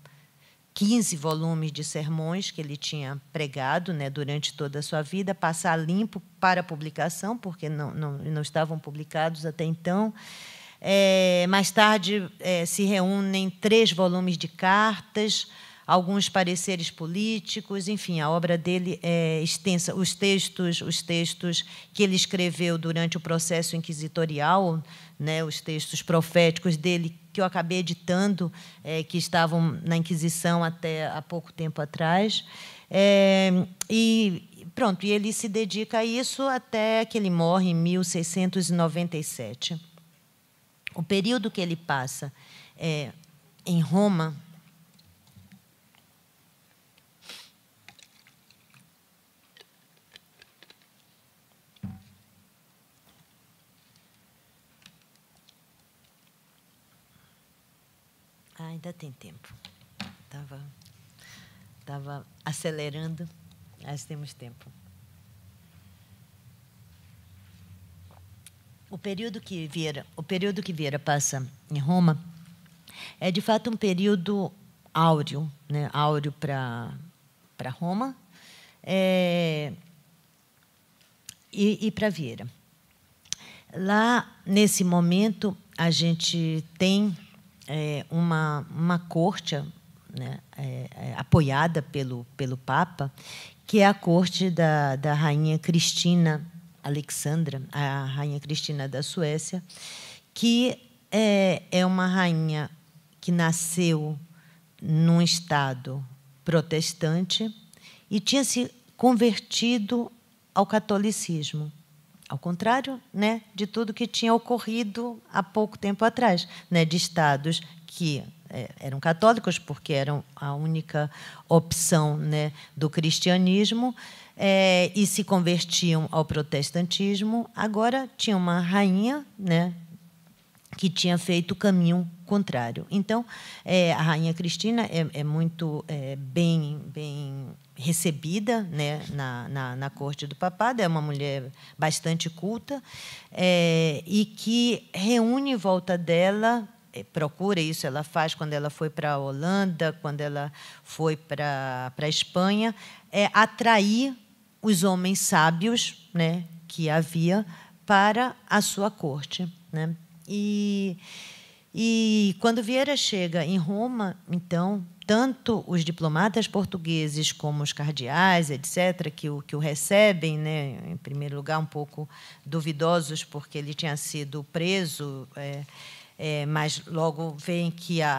15 volumes de sermões que ele tinha pregado né, durante toda a sua vida, passar limpo para publicação, porque não, não, não estavam publicados até então. É, mais tarde é, se reúnem três volumes de cartas, alguns pareceres políticos, enfim, a obra dele é extensa. Os textos, os textos que ele escreveu durante o processo inquisitorial, né, os textos proféticos dele que eu acabei editando, é, que estavam na Inquisição até há pouco tempo atrás. É, e pronto, e ele se dedica a isso até que ele morre em 1697. O período que ele passa é, em Roma Ah, ainda tem tempo. Estava tava acelerando, mas temos tempo. O período que Vieira, o período que Vieira passa em Roma é de fato um período áureo, né? Áureo para para Roma é, e, e para Vieira. Lá nesse momento a gente tem é, uma, uma corte né, é, é, apoiada pelo, pelo Papa, que é a corte da, da rainha Cristina Alexandra, a rainha Cristina da Suécia, que é, é uma rainha que nasceu num estado protestante e tinha se convertido ao catolicismo. Ao contrário né, de tudo que tinha ocorrido há pouco tempo atrás, né, de estados que é, eram católicos, porque eram a única opção né, do cristianismo, é, e se convertiam ao protestantismo. Agora tinha uma rainha né, que tinha feito o caminho contrário. Então, é, a rainha Cristina é, é muito é, bem, bem recebida né, na, na, na, corte do papado, é uma mulher bastante culta é, e que reúne em volta dela é, procura isso ela faz quando ela foi para a Holanda quando ela foi para para a Espanha é atrair os homens sábios né que havia para a sua corte né e e quando Vieira chega em Roma, então, tanto os diplomatas portugueses como os cardeais, etc., que o, que o recebem, né, em primeiro lugar, um pouco duvidosos, porque ele tinha sido preso. É, é, mas logo veem que, a,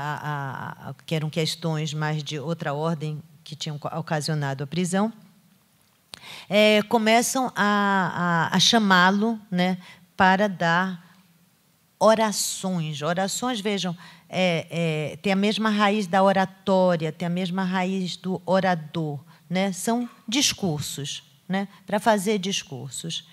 a, a, que eram questões mais de outra ordem que tinham ocasionado a prisão, é, começam a, a chamá-lo né, para dar orações. Orações, vejam, é, é, tem a mesma raiz da oratória, tem a mesma raiz do orador. Né? São discursos, né? para fazer discursos.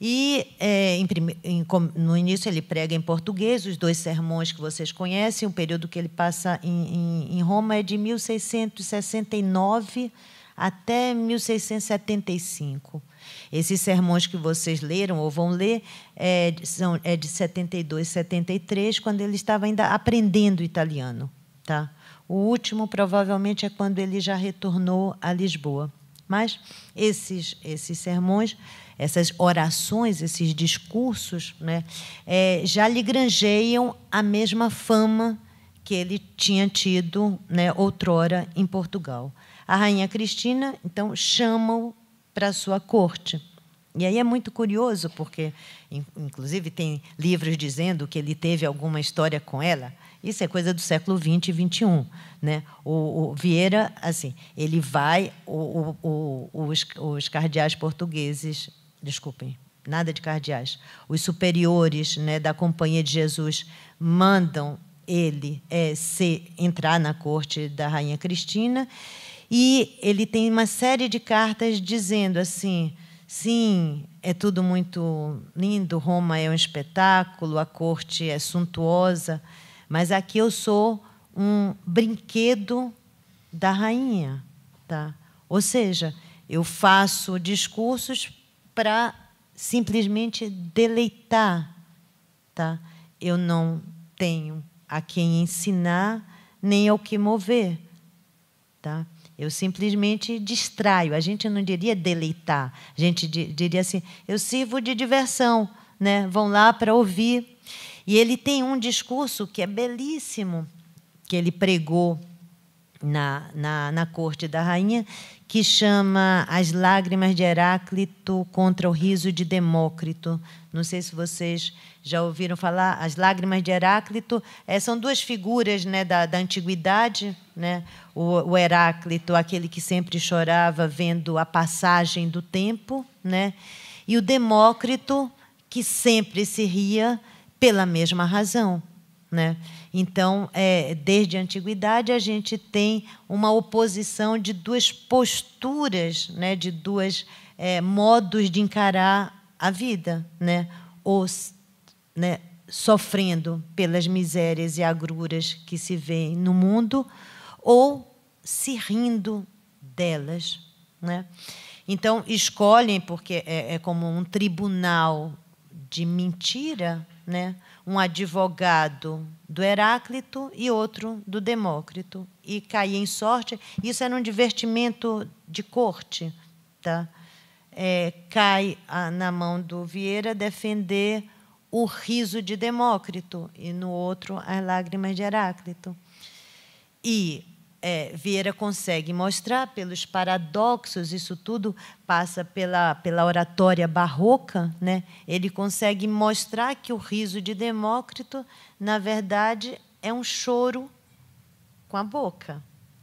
E é, em, em, no início ele prega em português os dois sermões que vocês conhecem. O período que ele passa em, em Roma é de 1669 até 1675. Esses sermões que vocês leram ou vão ler é, são, é de 72, 73, quando ele estava ainda aprendendo italiano. Tá? O último, provavelmente, é quando ele já retornou a Lisboa. Mas esses, esses sermões, essas orações, esses discursos, né, é, já lhe granjeiam a mesma fama que ele tinha tido né, outrora em Portugal. A rainha Cristina, então, chama-o para a sua corte. E aí é muito curioso, porque, inclusive, tem livros dizendo que ele teve alguma história com ela. Isso é coisa do século XX e XXI. Né? O, o Vieira, assim, ele vai. O, o, os, os cardeais portugueses, desculpem, nada de cardeais, os superiores né, da Companhia de Jesus mandam ele é, eh, se, entrar na corte da Rainha Cristina. E ele tem uma série de cartas dizendo assim: sim, é tudo muito lindo, Roma é um espetáculo, a corte é suntuosa, mas aqui eu sou um brinquedo da rainha, tá? Ou seja, eu faço discursos para simplesmente deleitar, tá? Eu não tenho a quem ensinar nem ao que mover, tá? Eu simplesmente distraio. A gente não diria deleitar, a gente diria assim: eu sirvo de diversão, né? Vão lá para ouvir. E ele tem um discurso que é belíssimo que ele pregou na, na, na corte da rainha, que chama As Lágrimas de Heráclito contra o Riso de Demócrito. Não sei se vocês já ouviram falar. As Lágrimas de Heráclito é, são duas figuras né, da, da antiguidade. Né? O, o Heráclito, aquele que sempre chorava vendo a passagem do tempo, né? e o Demócrito, que sempre se ria pela mesma razão né? Então, é, desde a antiguidade, a gente tem uma oposição de duas posturas, né? de duas é, modos de encarar a vida, né? ou né, sofrendo pelas misérias e agruras que se vêem no mundo, ou se rindo delas. Né? Então, escolhem, porque é, é como um tribunal de mentira, né? um advogado do Heráclito e outro do Demócrito. E caí em sorte. Isso era um divertimento de corte. Tá? É, cai na mão do Vieira defender o riso de Demócrito e no outro as lágrimas de Heráclito. E é, Vieira consegue mostrar pelos paradoxos, isso tudo passa pela, pela oratória barroca, né? ele consegue mostrar que o riso de Demócrito, na verdade, é um choro com a boca.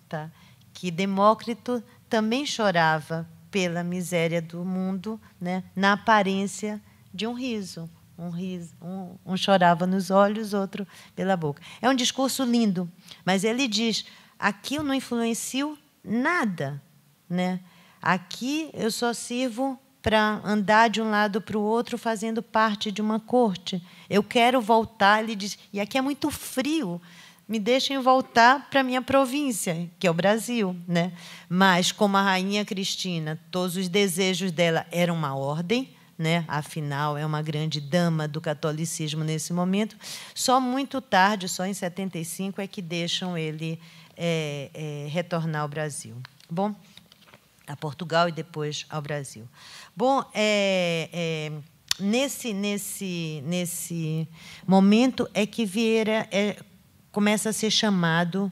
Tá? Que Demócrito também chorava pela miséria do mundo né? na aparência de um riso. Um, riso, um, um chorava nos olhos, outro pela boca. É um discurso lindo, mas ele diz Aqui eu não influencio nada, né? Aqui eu só sirvo para andar de um lado para o outro fazendo parte de uma corte. Eu quero voltar, ele diz, e aqui é muito frio, me deixem voltar para minha província, que é o Brasil, né? Mas como a rainha Cristina, todos os desejos dela eram uma ordem, né? Afinal, é uma grande dama do catolicismo nesse momento. Só muito tarde, só em 75 é que deixam ele é, é, retornar ao Brasil. Bom, a Portugal e depois ao Brasil. Bom, é, é nesse, nesse, nesse momento é que Vieira é, começa a ser chamado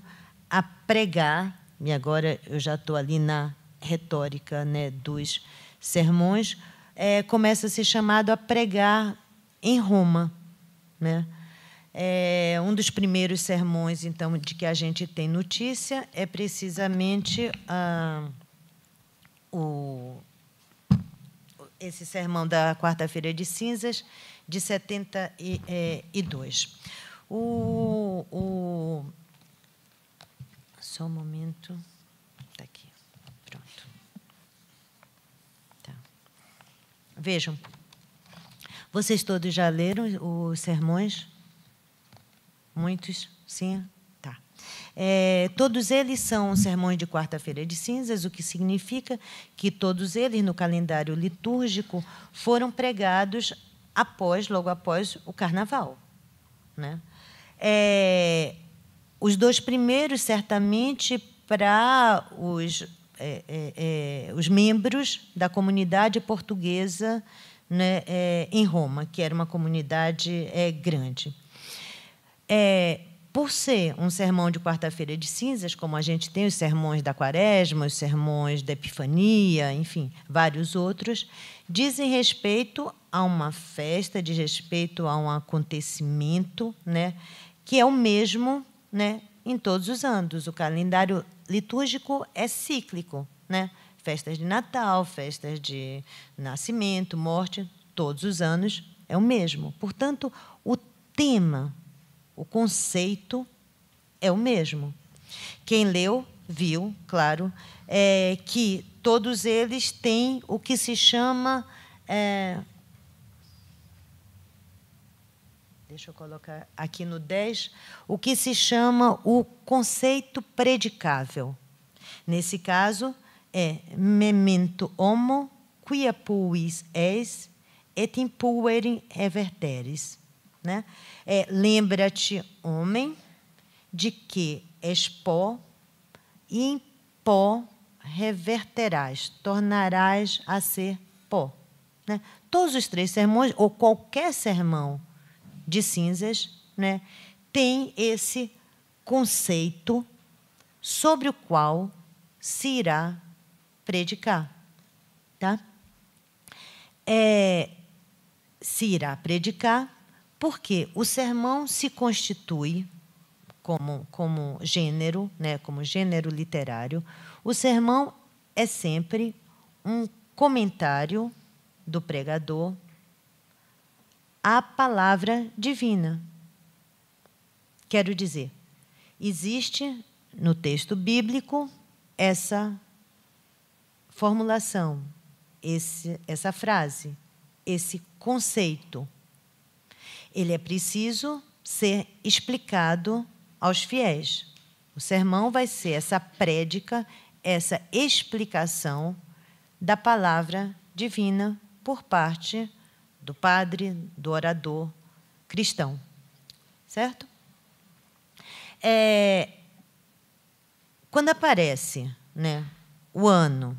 a pregar, e agora eu já estou ali na retórica né, dos sermões, é, começa a ser chamado a pregar em Roma. Né? É, um dos primeiros sermões, então, de que a gente tem notícia é precisamente ah, o, esse sermão da quarta-feira de cinzas, de 72. É, o, o, só um momento. Está aqui. Pronto. Tá. Vejam. Vocês todos já leram os sermões? Muitos? Sim? Tá. É, todos eles são sermões de quarta-feira de cinzas, o que significa que todos eles, no calendário litúrgico, foram pregados após, logo após o carnaval. Né? É, os dois primeiros, certamente, para os, é, é, é os membros da comunidade portuguesa né, é, em Roma, que era uma comunidade grande é, por ser um sermão de quarta-feira de cinzas, como a gente tem os sermões da quaresma, os sermões da epifania, enfim, vários outros, dizem respeito a uma festa, de respeito a um acontecimento, né, que é o mesmo, né, em todos os anos. O calendário litúrgico é cíclico, né? Festas de Natal, festas de nascimento, morte, todos os anos é o mesmo. Portanto, o tema o conceito é o mesmo. Quem leu, viu, claro, é, que todos eles têm o que se chama. É, deixa eu colocar aqui no 10, o que se chama o conceito predicável. Nesse caso, é memento homo, quia puis es, et impueri everteris. Né? É, Lembra-te, homem, de que és pó, e em pó reverterás, tornarás a ser pó. Né? Todos os três sermões, ou qualquer sermão de cinzas, né, tem esse conceito sobre o qual se irá predicar. Tá? É, se irá predicar porque o sermão se constitui como, como gênero, né, como gênero literário. O sermão é sempre um comentário do pregador à palavra divina. Quero dizer, existe no texto bíblico essa formulação, esse, essa frase, esse conceito. Ele é preciso ser explicado aos fiéis. O sermão vai ser essa prédica, essa explicação da palavra divina por parte do padre, do orador cristão. Certo? É, quando aparece né, o ano,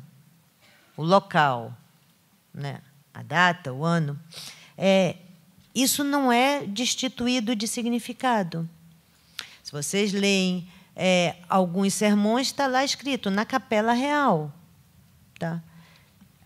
o local, né, a data, o ano, é, isso não é destituído de significado. Se vocês leem é, alguns sermões, está lá escrito na Capela Real, tá?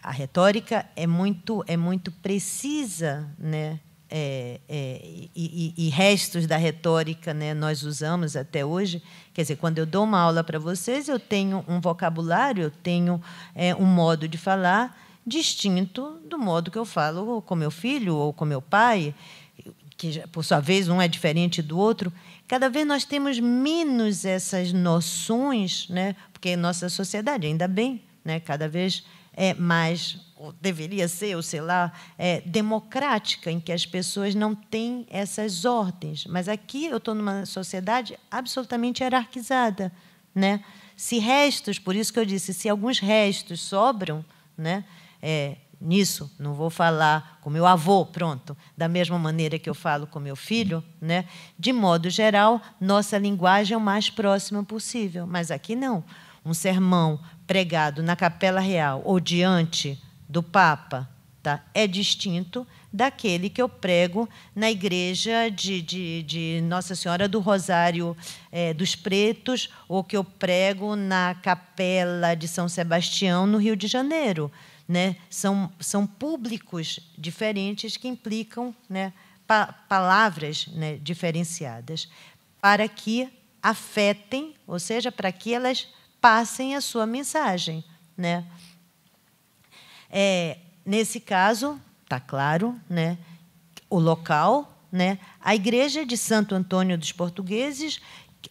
A retórica é muito é muito precisa, né? É, é, e, e, restos da retórica né, nós usamos até hoje. Quer dizer, quando eu dou uma aula para vocês, eu tenho um vocabulário, eu tenho é, um modo de falar distinto do modo que eu falo com meu filho ou com meu pai, que por sua vez um é diferente do outro. Cada vez nós temos menos essas noções, né? Porque nossa sociedade ainda bem, né? Cada vez é mais ou deveria ser, ou sei lá, é, democrática, em que as pessoas não têm essas ordens. Mas aqui eu estou numa sociedade absolutamente hierarquizada. Né? Se restos, por isso que eu disse, se alguns restos sobram, né? é, nisso, não vou falar com meu avô, pronto, da mesma maneira que eu falo com meu filho, né? De modo geral, nossa linguagem é o mais próxima possível, mas aqui não. Um sermão pregado na Capela Real ou diante do Papa, tá? É distinto daquele que eu prego na igreja de, de, de Nossa Senhora do Rosário é, dos Pretos ou que eu prego na capela de São Sebastião no Rio de Janeiro né? São, são públicos diferentes que implicam né, pa palavras né, diferenciadas para que afetem, ou seja, para que elas passem a sua mensagem. Né? É, nesse caso, está claro, né, o local, né, a igreja de Santo Antônio dos Portugueses,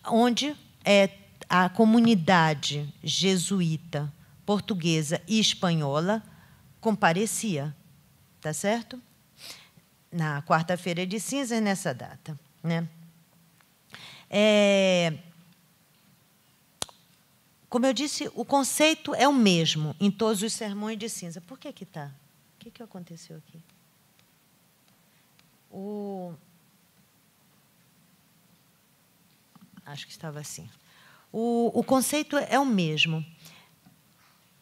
onde é a comunidade jesuíta portuguesa e espanhola comparecia, tá certo? Na quarta-feira de cinzas, nessa data. Né? É, como eu disse, o conceito é o mesmo em todos os sermões de cinza. Por que que está? O que, que aconteceu aqui? O... Acho que estava assim. O, o conceito é o mesmo.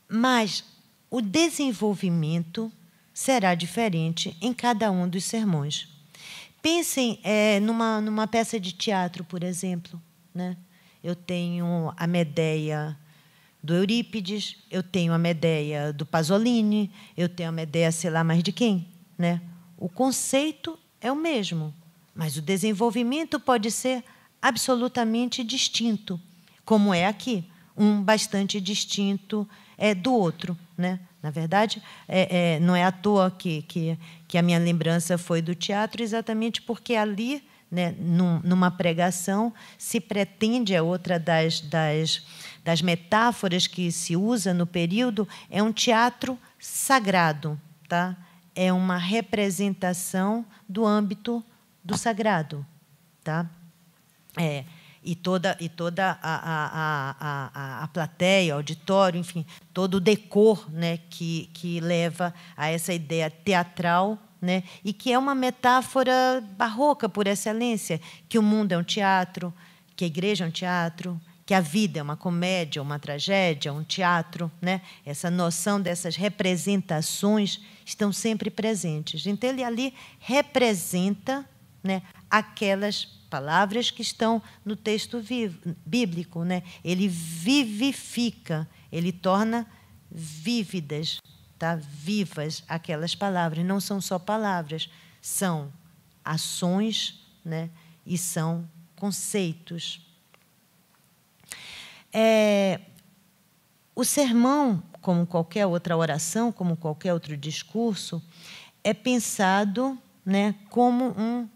Mas o desenvolvimento será diferente em cada um dos sermões. Pensem é, numa, numa peça de teatro, por exemplo. Né? Eu tenho a Medeia do Eurípides, eu tenho a Medeia do Pasolini, eu tenho a Medeia, sei lá mais de quem. Né? O conceito é o mesmo, mas o desenvolvimento pode ser absolutamente distinto, como é aqui um bastante distinto é, do outro. Né? Na verdade, é, é, não é à toa que, que, que a minha lembrança foi do teatro, exatamente porque ali, né, num, numa pregação, se pretende, é outra das, das, das metáforas que se usa no período, é um teatro sagrado. Tá? É uma representação do âmbito do sagrado. Tá? É, e toda, e toda a, a, a, a, plateia, auditório, enfim, todo o decor né, que, que leva a essa ideia teatral né, e que é uma metáfora barroca por excelência, que o mundo é um teatro, que a igreja é um teatro, que a vida é uma comédia, uma tragédia, um teatro, né? Essa noção dessas representações estão sempre presentes. Então ele ali representa, né, aquelas palavras que estão no texto bíblico. Né? Ele vivifica, ele torna vívidas, tá? vivas aquelas palavras. Não são só palavras, são ações né? e são conceitos. É, o sermão, como qualquer outra oração, como qualquer outro discurso, é pensado né, como um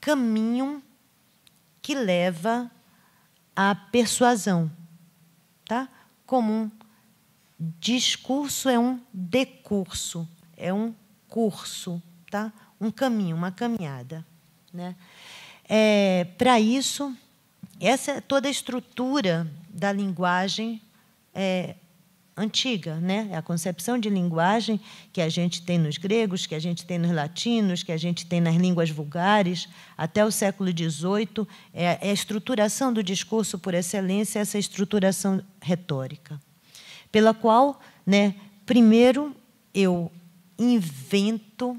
caminho que leva à persuasão, tá? Como um discurso é um decurso, é um curso, tá? Um caminho, uma caminhada, né? É, Para isso, essa toda a estrutura da linguagem é, antiga, né? É a concepção de linguagem que a gente tem nos gregos, que a gente tem nos latinos, que a gente tem nas línguas vulgares, até o século XVIII. É, é a estruturação do discurso por excelência, essa estruturação retórica, pela qual, né? Primeiro eu invento.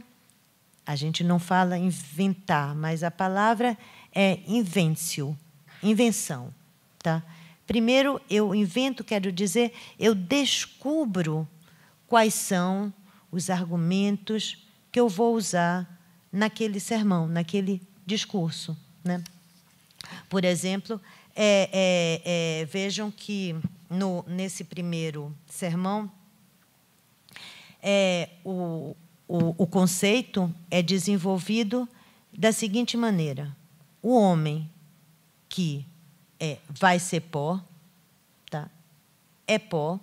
A gente não fala inventar, mas a palavra é invencio, invenção, tá? Primeiro, eu invento, quero dizer, eu descubro quais são os argumentos que eu vou usar naquele sermão, naquele discurso. Né? Por exemplo, é, é, é, vejam que no, nesse primeiro sermão, é, o, o, o conceito é desenvolvido da seguinte maneira: o homem que é vai ser pó, tá? É pó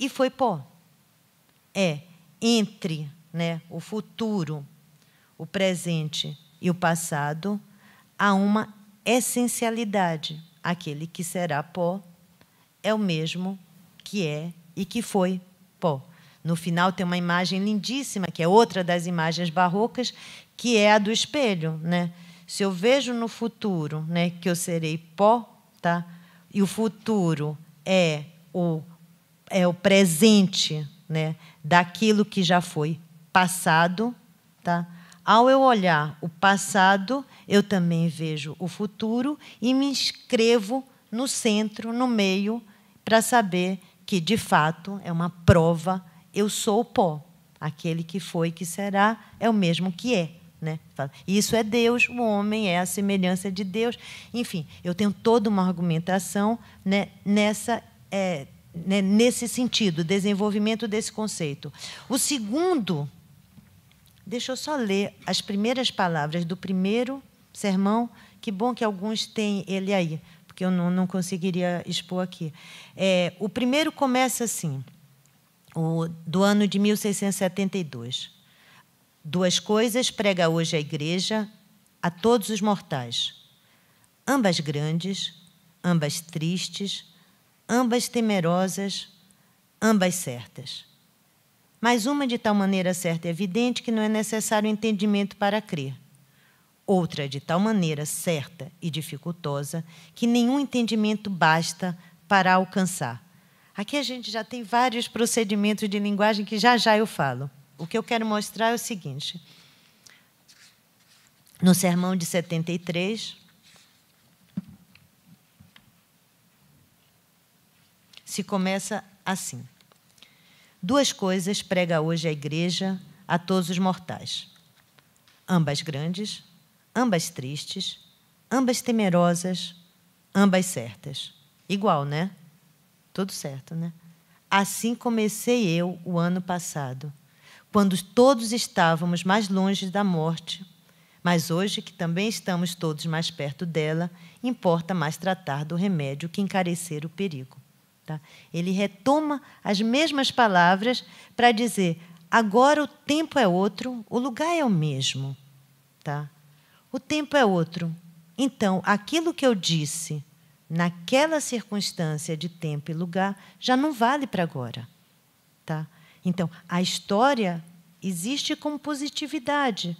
e foi pó. É entre, né, o futuro, o presente e o passado há uma essencialidade. Aquele que será pó é o mesmo que é e que foi pó. No final tem uma imagem lindíssima, que é outra das imagens barrocas, que é a do espelho, né? Se eu vejo no futuro né, que eu serei pó, tá? e o futuro é o, é o presente né, daquilo que já foi passado, tá? ao eu olhar o passado, eu também vejo o futuro e me inscrevo no centro, no meio, para saber que, de fato, é uma prova, eu sou o pó. Aquele que foi, que será, é o mesmo que é. Né? Isso é Deus, o homem é a semelhança de Deus. Enfim, eu tenho toda uma argumentação né, nessa, é, né, nesse sentido, desenvolvimento desse conceito. O segundo, deixa eu só ler as primeiras palavras do primeiro sermão, que bom que alguns têm ele aí, porque eu não, não conseguiria expor aqui. É, o primeiro começa assim, o, do ano de 1672. Duas coisas prega hoje a Igreja a todos os mortais: ambas grandes, ambas tristes, ambas temerosas, ambas certas. Mas uma de tal maneira certa e evidente que não é necessário entendimento para crer. Outra de tal maneira certa e dificultosa que nenhum entendimento basta para alcançar. Aqui a gente já tem vários procedimentos de linguagem que já já eu falo o que eu quero mostrar é o seguinte. No sermão de 73, se começa assim: Duas coisas prega hoje a igreja a todos os mortais. Ambas grandes, ambas tristes, ambas temerosas, ambas certas. Igual, né? Tudo certo, né? Assim comecei eu o ano passado quando todos estávamos mais longe da morte, mas hoje que também estamos todos mais perto dela, importa mais tratar do remédio que encarecer o perigo. Tá? Ele retoma as mesmas palavras para dizer: agora o tempo é outro, o lugar é o mesmo. Tá? O tempo é outro. Então, aquilo que eu disse naquela circunstância de tempo e lugar já não vale para agora. Tá? Então, a história existe com positividade.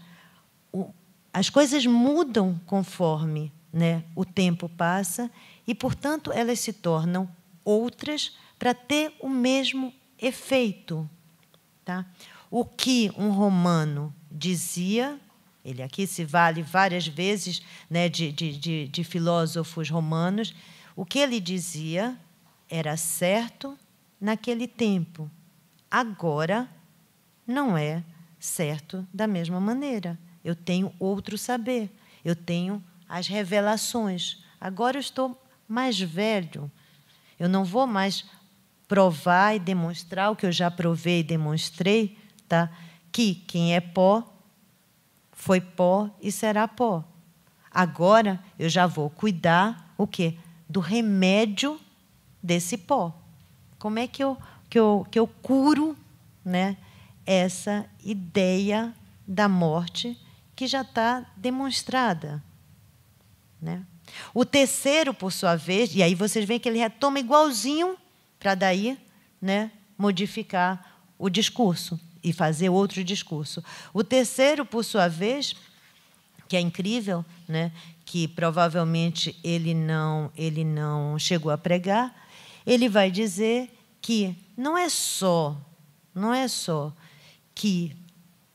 O, as coisas mudam conforme né, o tempo passa e, portanto, elas se tornam outras para ter o mesmo efeito. Tá? O que um romano dizia, ele aqui se vale várias vezes né, de, de, de, de filósofos romanos, o que ele dizia era certo naquele tempo. Agora não é certo da mesma maneira. Eu tenho outro saber, eu tenho as revelações. Agora eu estou mais velho. Eu não vou mais provar e demonstrar o que eu já provei e demonstrei, tá? Que quem é pó foi pó e será pó. Agora eu já vou cuidar o quê? Do remédio desse pó. Como é que eu que eu, que eu curo né, essa ideia da morte que já está demonstrada. Né? O terceiro, por sua vez, e aí vocês veem que ele retoma igualzinho para daí né, modificar o discurso e fazer outro discurso. O terceiro, por sua vez, que é incrível, né, que provavelmente ele não, ele não chegou a pregar, ele vai dizer que não é só, não é só que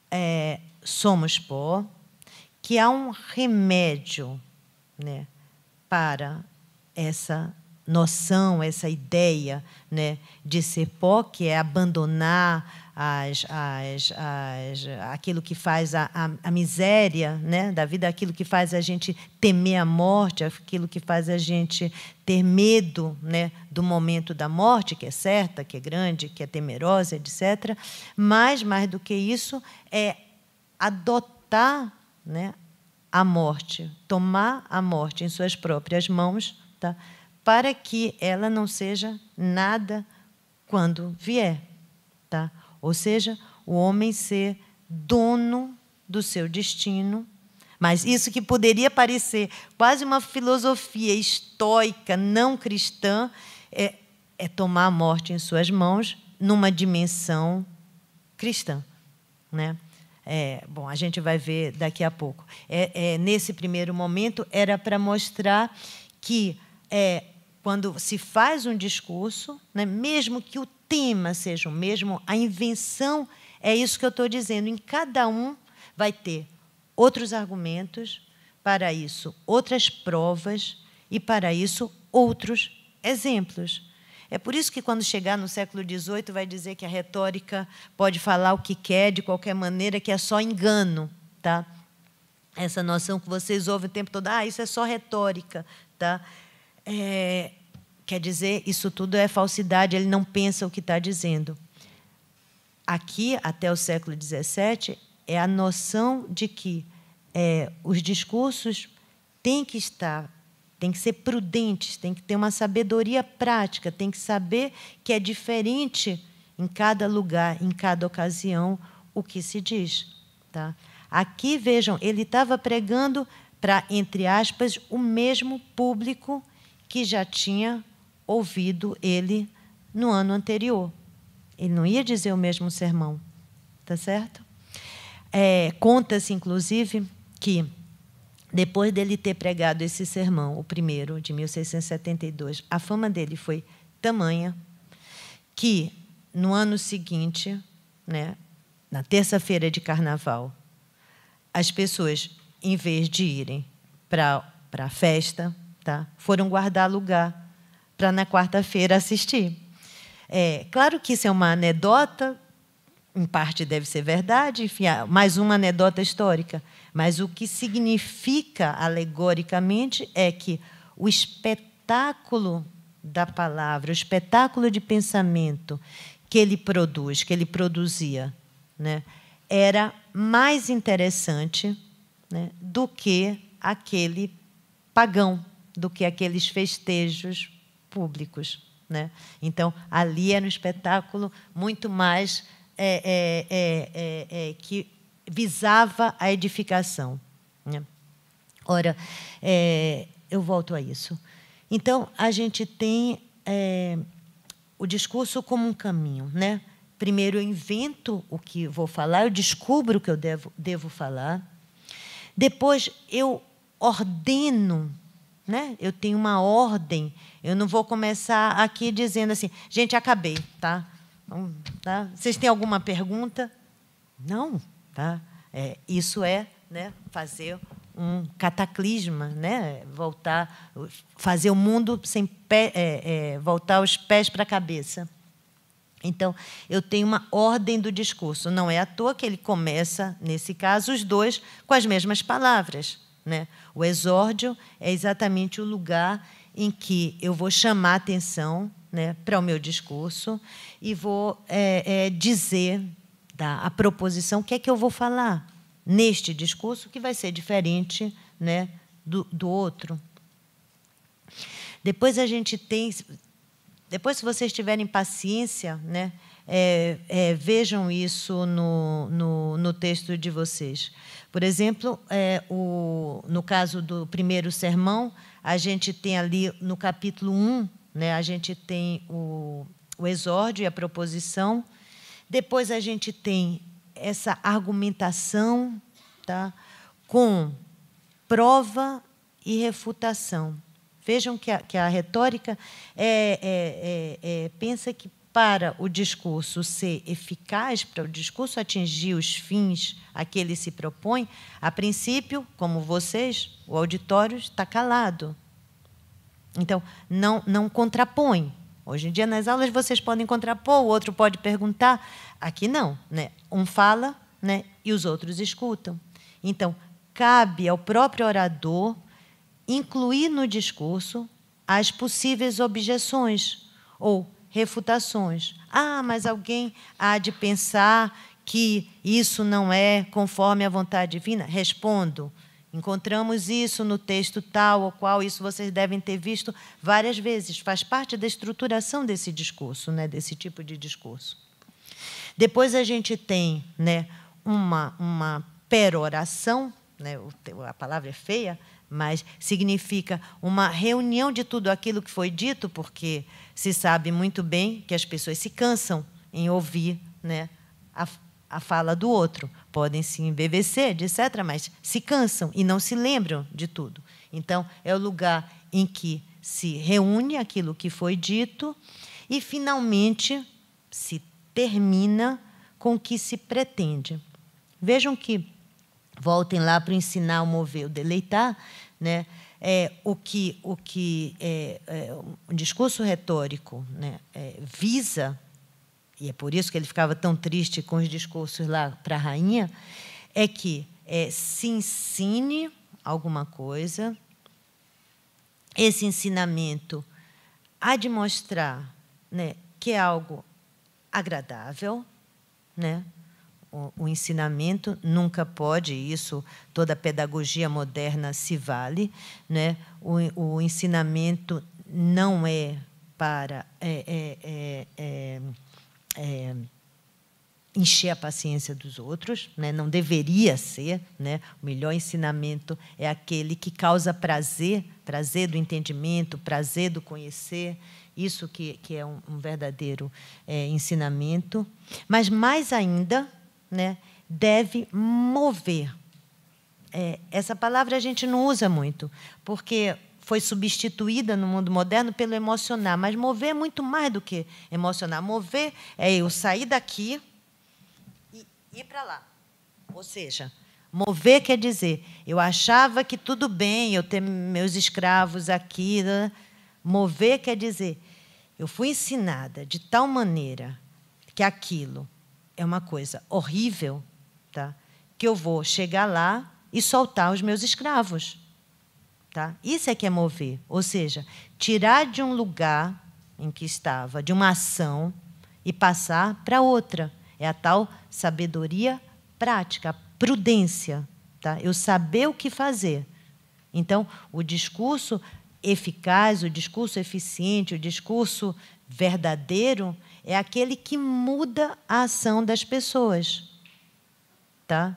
é, somos pó, que há um remédio né, para essa noção, essa ideia né, de ser pó, que é abandonar as, as, as, aquilo que faz a, a, a, miséria né, da vida, aquilo que faz a gente temer a morte, aquilo que faz a gente ter medo né, do momento da morte, que é certa, que é grande, que é temerosa, etc. Mas, mais do que isso, é adotar né, a morte, tomar a morte em suas próprias mãos, tá, para que ela não seja nada quando vier. Ou seja, o homem ser dono do seu destino. Mas isso que poderia parecer quase uma filosofia estoica, não cristã, é, é tomar a morte em suas mãos numa dimensão cristã. Né? É, bom, a gente vai ver daqui a pouco. É, é nesse primeiro momento, era para mostrar que é, quando se faz um discurso, né, mesmo que o tema seja o mesmo, a invenção é isso que eu estou dizendo. Em cada um vai ter outros argumentos para isso, outras provas e para isso outros exemplos. É por isso que, quando chegar no século XVIII, vai dizer que a retórica pode falar o que quer, de qualquer maneira, que é só engano. Tá? Essa noção que vocês ouvem o tempo todo, ah, isso é só retórica. Tá? É, Quer dizer, isso tudo é falsidade, ele não pensa o que está dizendo. Aqui, até o século XVII, é a noção de que é, os discursos têm que estar, têm que ser prudentes, têm que ter uma sabedoria prática, têm que saber que é diferente em cada lugar, em cada ocasião, o que se diz. Tá? Aqui, vejam, ele estava pregando para, entre aspas, o mesmo público que já tinha ouvido ele no ano anterior. Ele não ia dizer o mesmo sermão, tá certo? É, Conta-se, inclusive, que depois dele ter pregado esse sermão, o primeiro, de 1672, a fama dele foi tamanha que, no ano seguinte, né, na terça-feira de carnaval, as pessoas, em vez de irem para a festa, tá, foram guardar lugar para na quarta-feira assistir. É, claro que isso é uma anedota, em parte deve ser verdade, enfim, mais uma anedota histórica, mas o que significa alegoricamente é que o espetáculo da palavra, o espetáculo de pensamento que ele produz, que ele produzia, né, era mais interessante né, do que aquele pagão, do que aqueles festejos públicos. Né? Então, ali era é um espetáculo muito mais é é, é, é, é, que visava a edificação. Né? Ora, eu volto a isso. Então, a gente tem o discurso como um caminho. Né? Primeiro, eu invento o que vou falar, eu descubro o que eu devo, devo falar. Depois, eu ordeno né? Eu tenho uma ordem. Eu não vou começar aqui dizendo assim, gente, acabei, tá? Não, tá? Vocês têm alguma pergunta? Não, tá? É, isso é, né? Fazer um cataclisma, né? Voltar, fazer o mundo sem pé, é, é, voltar os pés para a cabeça. Então, eu tenho uma ordem do discurso. Não é à toa que ele começa, nesse caso, os dois com as mesmas palavras. Né? O exórdio é exatamente o lugar em que eu vou chamar atenção né, para o meu discurso e vou é, é, dizer tá, a proposição, o que é que eu vou falar neste discurso que vai ser diferente né, do, do outro. Depois a gente tem. Depois, se vocês tiverem paciência, né, é, é, vejam isso no, no, no, texto de vocês. Por exemplo, é, o, no caso do primeiro sermão, a gente tem ali no capítulo 1, né, a gente tem o, o exórdio e a proposição, depois a gente tem essa argumentação tá, com prova e refutação. Vejam que a, que a retórica é, é, é, é pensa que para o discurso ser eficaz, para o discurso atingir os fins a que ele se propõe, a princípio, como vocês, o auditório está calado. Então, não, não contrapõe. Hoje em dia, nas aulas, vocês podem contrapor, o outro pode perguntar. Aqui não. Né? Um fala né? e os outros escutam. Então, cabe ao próprio orador incluir no discurso as possíveis objeções ou refutações. Ah, mas alguém há de pensar que isso não é conforme a vontade divina? Respondo. Encontramos isso no texto tal ou qual, isso vocês devem ter visto várias vezes. Faz parte da estruturação desse discurso, né, desse tipo de discurso. Depois a gente tem né, uma, uma peroração, né, a palavra é feia, mas significa uma reunião de tudo aquilo que foi dito, porque se sabe muito bem que as pessoas se cansam em ouvir né, a, a fala do outro. Podem se embevecer, etc., mas se cansam e não se lembram de tudo. Então, é o lugar em que se reúne aquilo que foi dito e, finalmente, se termina com o que se pretende. Vejam que Voltem lá para ensinar o mover, o deleitar, né? É, o que o que é, é, um discurso retórico né, é, visa e é por isso que ele ficava tão triste com os discursos lá para a rainha é que é, se ensine alguma coisa esse ensinamento há de mostrar né, que é algo agradável né o, ensinamento nunca pode, isso toda pedagogia moderna se vale, né? o, o ensinamento não é para é é, é, é, é, encher a paciência dos outros, né? não deveria ser. Né? O melhor ensinamento é aquele que causa prazer, prazer do entendimento, prazer do conhecer. Isso que, que é um, um verdadeiro é, ensinamento. Mas mais ainda, né, deve mover. É, essa palavra a gente não usa muito, porque foi substituída no mundo moderno pelo emocionar, mas mover é muito mais do que emocionar. Mover é eu sair daqui e ir para lá. Ou seja, mover quer dizer eu achava que tudo bem eu ter meus escravos aqui. Né? Mover quer dizer eu fui ensinada de tal maneira que aquilo é uma coisa horrível, tá? Que eu vou chegar lá e soltar os meus escravos, tá? Isso é que é mover, ou seja, tirar de um lugar em que estava, de uma ação e passar para outra. É a tal sabedoria prática, prudência, tá? Eu saber o que fazer. Então, o discurso eficaz, o discurso eficiente, o discurso verdadeiro é aquele que muda a ação das pessoas. Tá?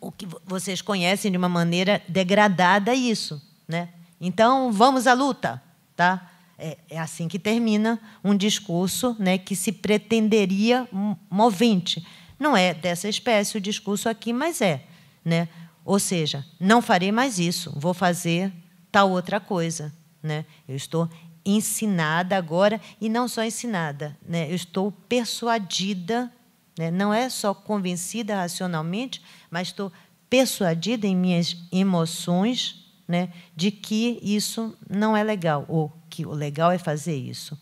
O que vocês conhecem de uma maneira degradada isso, né? Então, vamos à luta, tá? É, é assim que termina um discurso, né, que se pretenderia movente. Não é dessa espécie o discurso aqui, mas é, né? Ou seja, não farei mais isso, vou fazer tal outra coisa. Né? Eu estou ensinada agora, e não só ensinada, né? eu estou persuadida, né? não é só convencida racionalmente, mas estou persuadida em minhas emoções né? de que isso não é legal, ou que o legal é fazer isso.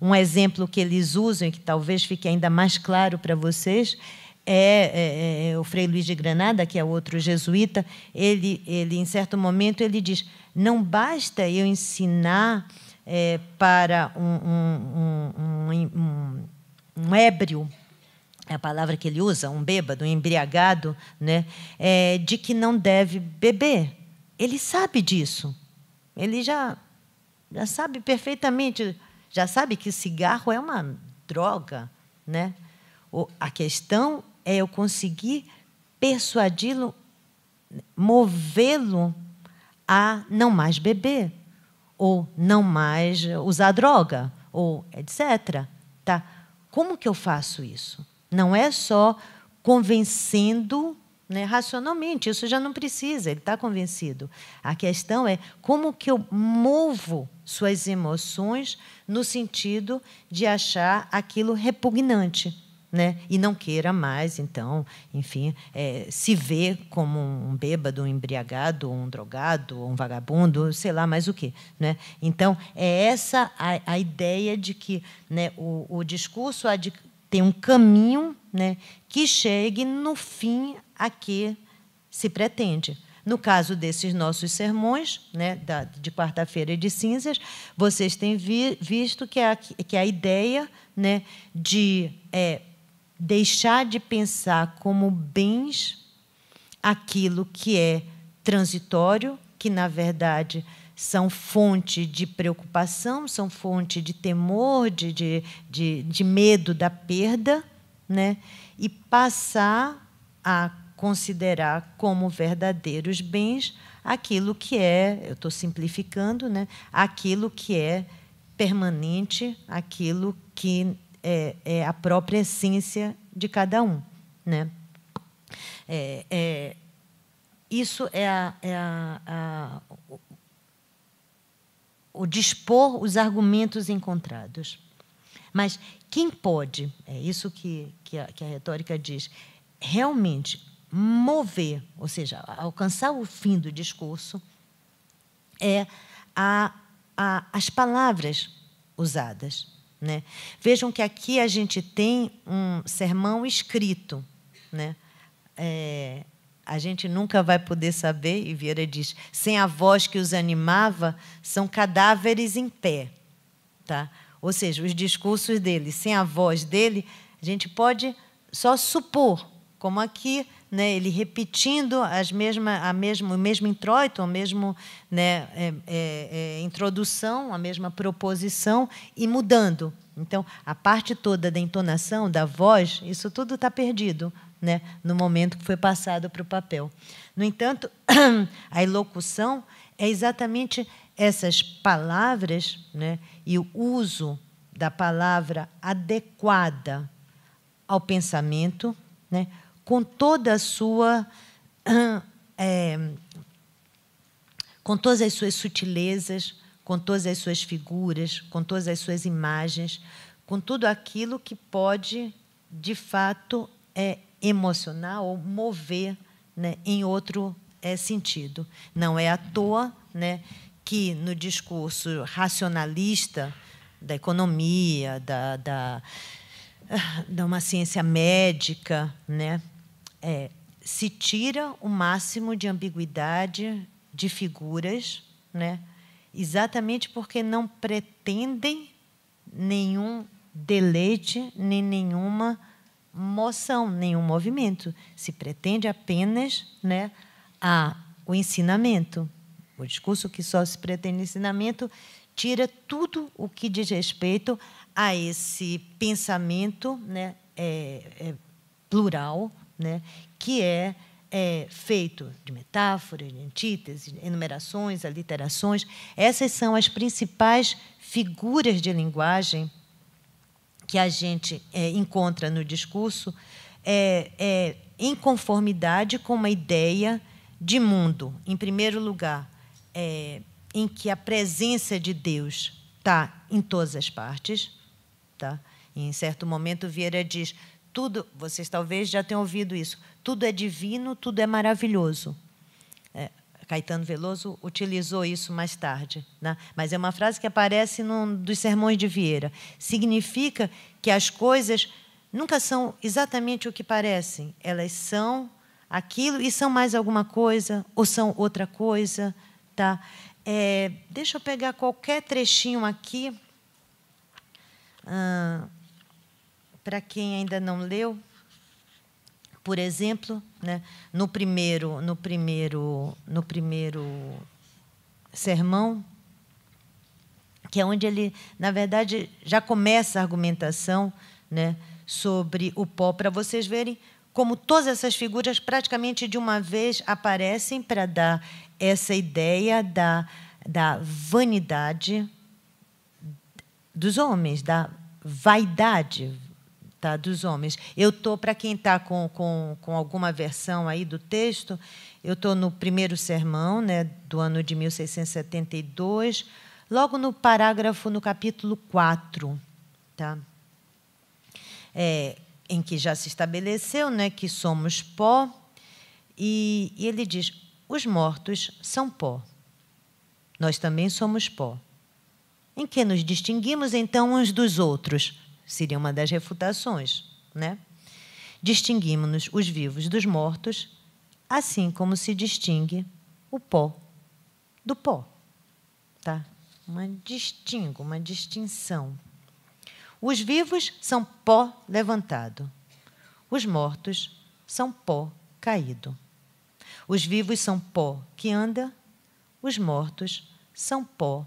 Um exemplo que eles usam, e que talvez fique ainda mais claro para vocês, é, é, é, é o Frei Luiz de Granada, que é outro jesuíta, ele, ele em certo momento ele diz: não basta eu ensinar é, para um, um, um, um, ébrio, é a palavra que ele usa, um bêbado, um embriagado, né, é, de que não deve beber. Ele sabe disso. Ele já, já sabe perfeitamente, já sabe que cigarro é uma droga. Né? O, a questão é eu conseguir persuadi-lo, movê-lo a não mais beber ou não mais usar droga, ou etc. Tá? Como que eu faço isso? Não é só convencendo né, racionalmente, isso já não precisa, ele está convencido. A questão é como que eu movo suas emoções no sentido de achar aquilo repugnante né? e não queira mais, então, enfim, é, se ver como um bêbado, um embriagado, um drogado, um vagabundo, sei lá mais o quê. Né? Então, é essa a, a ideia de que né, o, o discurso tem um caminho né, que chegue, no fim, a que se pretende. No caso desses nossos sermões, né, da, de quarta-feira e de cinzas, vocês têm vi, visto que é a, que é a ideia né, de é, deixar de pensar como bens aquilo que é transitório, que na verdade são fonte de preocupação, são fonte de temor, de, de, de, de medo da perda, né? e passar a considerar como verdadeiros bens aquilo que é, eu estou simplificando, né? aquilo que é permanente, aquilo que é, é a própria essência de cada um. Né? É, é, isso é, a, é a, a, o, o, dispor os argumentos encontrados. Mas quem pode, é isso que, que, que a retórica diz, realmente mover, ou seja, alcançar o fim do discurso, é a, a, as palavras usadas. Né? Vejam que aqui a gente tem um sermão escrito. Né? É, a gente nunca vai poder saber, e Vieira diz, sem a voz que os animava, são cadáveres em pé. Tá? Ou seja, os discursos dele, sem a voz dele, a gente pode só supor como aqui, né, ele repetindo as mesma, a mesmo, o mesmo introito, a mesma né, é, é, é, introdução, a mesma proposição e mudando. Então, a parte toda da entonação, da voz, isso tudo está perdido né, no momento que foi passado para o papel. No entanto, a elocução é exatamente essas palavras né, e o uso da palavra adequada ao pensamento, né, com toda a sua. É, com todas as suas sutilezas, com todas as suas figuras, com todas as suas imagens, com tudo aquilo que pode, de fato, é, emocionar ou mover né, em outro é, sentido. Não é à toa né, que, no discurso racionalista da economia, da, da, da uma ciência médica, né, é, se tira o máximo de ambiguidade de figuras, né? exatamente porque não pretendem nenhum deleite, nem nenhuma moção, nenhum movimento. Se pretende apenas né, a, o ensinamento. O discurso que só se pretende ensinamento tira tudo o que diz respeito a esse pensamento né, é, é, plural, né, que é, é feito de metáforas, de antíteses, enumerações, aliterações. Essas são as principais figuras de linguagem que a gente é, encontra no discurso é, é, em conformidade com uma ideia de mundo, em primeiro lugar, é, em que a presença de Deus está em todas as partes. Tá? E, em certo momento, Vieira diz: tudo, vocês talvez já tenham ouvido isso. Tudo é divino, tudo é maravilhoso. É, Caetano Veloso utilizou isso mais tarde, né? mas é uma frase que aparece num dos sermões de Vieira. Significa que as coisas nunca são exatamente o que parecem. Elas são aquilo e são mais alguma coisa ou são outra coisa, tá? É, deixa eu pegar qualquer trechinho aqui. Ah, para quem ainda não leu, por exemplo, né, no primeiro, no primeiro, no primeiro sermão, que é onde ele, na verdade, já começa a argumentação, né, sobre o pó para vocês verem como todas essas figuras praticamente de uma vez aparecem para dar essa ideia da, da vanidade dos homens, da vaidade, tá? dos homens. Eu tô para quem está com, com, com alguma versão aí do texto, eu estou no primeiro sermão né, do ano de 1672, logo no parágrafo, no capítulo 4, tá? É, em que já se estabeleceu né, que somos pó, e, e ele diz: os mortos são pó. Nós também somos pó. Em que nos distinguimos então uns dos outros? Seria uma das refutações, né? Distinguimos-nos os vivos dos mortos, assim como se distingue o pó do pó, tá? Uma distingo, uma distinção. Os vivos são pó levantado. Os mortos são pó caído. Os vivos são pó que anda, os mortos são pó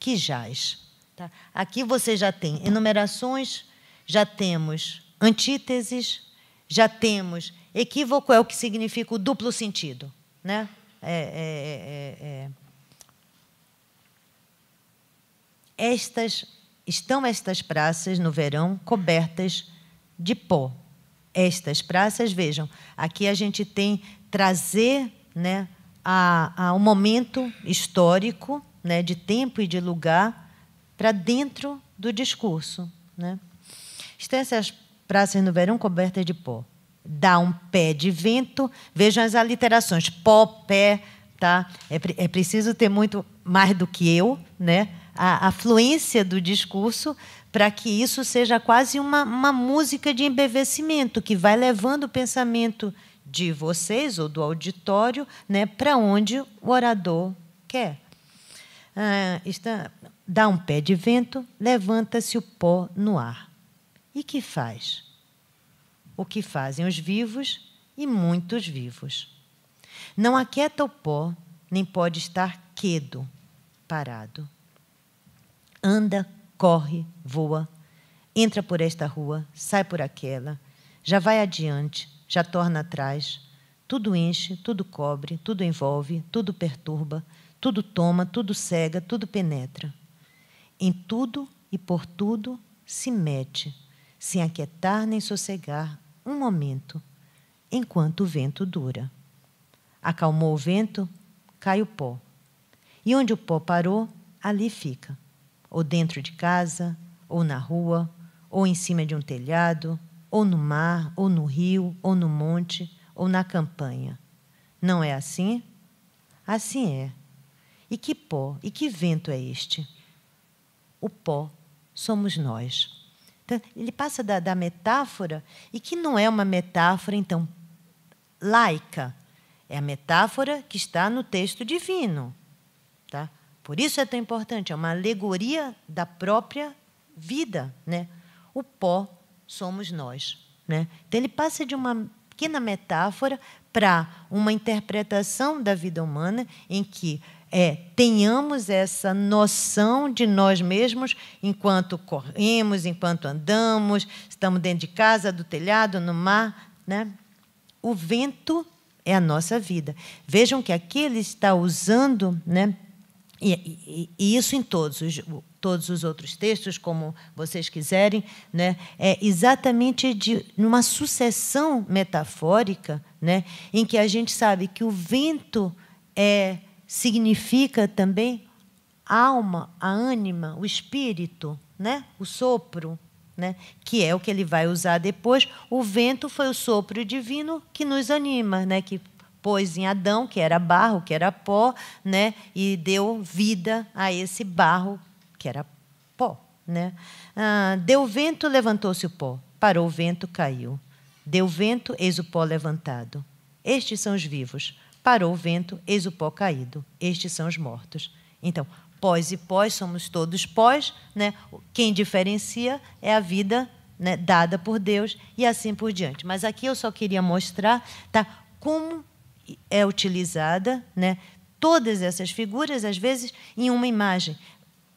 que jaz. Tá? Aqui você já tem enumerações, já temos antíteses, já temos equívoco é o que significa o duplo sentido, né? É é, é, é, é, estas estão estas praças no verão cobertas de pó. Estas praças, vejam, aqui a gente tem trazer, né, a, a um momento histórico, né, de tempo e de lugar para dentro do discurso. Né? Estão essas praças no verão cobertas de pó. Dá um pé de vento, vejam as aliterações, pó, pé, tá? É, é preciso ter muito mais do que eu, né? A, a fluência do discurso para que isso seja quase uma, uma música de embevecimento que vai levando o pensamento de vocês ou do auditório, né, para onde o orador quer. Ah, está, Dá um pé de vento, levanta-se o pó no ar. E que faz? O que fazem os vivos e muitos vivos. Não aquieta o pó, nem pode estar quedo, parado. Anda, corre, voa, entra por esta rua, sai por aquela, já vai adiante, já torna atrás. Tudo enche, tudo cobre, tudo envolve, tudo perturba, tudo toma, tudo cega, tudo penetra. Em tudo e por tudo se mete, sem aquietar nem sossegar um momento, enquanto o vento dura. Acalmou o vento, cai o pó. E onde o pó parou, ali fica. Ou dentro de casa, ou na rua, ou em cima de um telhado, ou no mar, ou no rio, ou no monte, ou na campanha. Não é assim? Assim é. E que pó e que vento é este? o pó somos nós. Então, ele passa da, da metáfora, e que não é uma metáfora, então, laica. É a metáfora que está no texto divino. Tá? Por isso é tão importante, é uma alegoria da própria vida. Né? O pó somos nós. Né? Então, ele passa de uma pequena metáfora para uma interpretação da vida humana em que é tenhamos essa noção de nós mesmos enquanto corremos, enquanto andamos, estamos dentro de casa, do telhado, no mar. Né? O vento é a nossa vida. Vejam que aqui ele está usando, né? e, e, e isso em todos os, todos os outros textos, como vocês quiserem, né? é exatamente de numa sucessão metafórica, né? em que a gente sabe que o vento é significa também alma, a ânima, o espírito, né? o sopro, né? que é o que ele vai usar depois. O vento foi o sopro divino que nos anima, né? que pôs em Adão, que era barro, que era pó, né? e deu vida a esse barro, que era pó. Né? Ah, deu vento, levantou-se o pó. Parou o vento, caiu. Deu vento, eis o pó levantado. Estes são os vivos Parou o vento, eis o pó caído. Estes são os mortos. Então, pós e pós, somos todos pós. Né? Quem diferencia é a vida né, dada por Deus e assim por diante. Mas aqui eu só queria mostrar tá, como é utilizada né, todas essas figuras, às vezes, em uma imagem.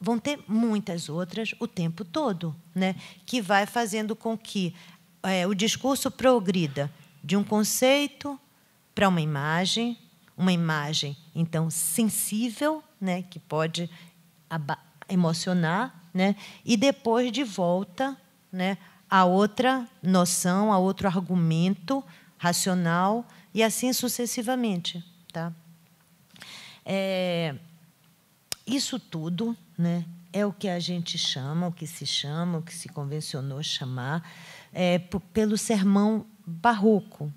Vão ter muitas outras o tempo todo, né, que vai fazendo com que é, o discurso progrida de um conceito para uma imagem, uma imagem então sensível, né, que pode emocionar, né, e depois de volta, né, a outra noção, a outro argumento racional e assim sucessivamente, tá? É, isso tudo, né, é o que a gente chama, o que se chama, o que se convencionou chamar, é, pelo sermão barroco,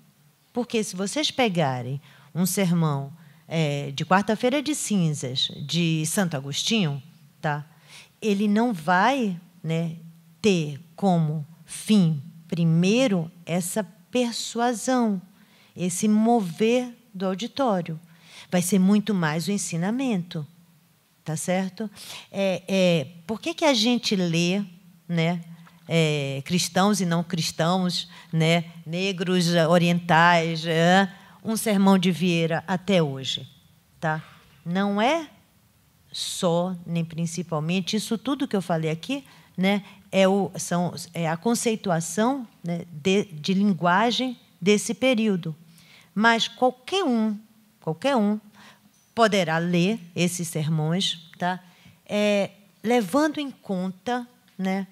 porque se vocês pegarem um sermão é, de quarta-feira de cinzas de Santo Agostinho, tá? ele não vai né, ter como fim, primeiro, essa persuasão, esse mover do auditório. Vai ser muito mais o ensinamento, tá certo? É, é, por que, que a gente lê, né? é, cristãos e não cristãos, né, negros, eh, orientais, é, um sermão de Vieira até hoje. Tá? Não é só, nem principalmente, isso tudo que eu falei aqui né, é, o, são, é a conceituação né, de, de linguagem desse período. Mas qualquer um, qualquer um, poderá ler esses sermões, tá? É, levando em conta né,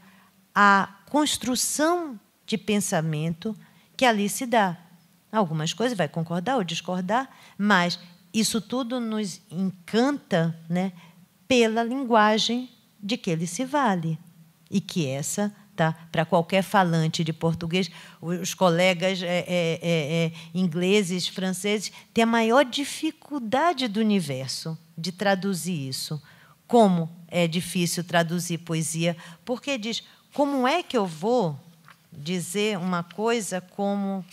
a construção de pensamento que ali se dá. Algumas coisas vai concordar ou discordar, mas isso tudo nos encanta né, pela linguagem de que ele se vale. E que essa, tá, para qualquer falante de português, os colegas é, é, é, é, ingleses, franceses, têm a maior dificuldade do universo de traduzir isso. Como é difícil traduzir poesia? Porque diz como é que eu vou dizer uma coisa como.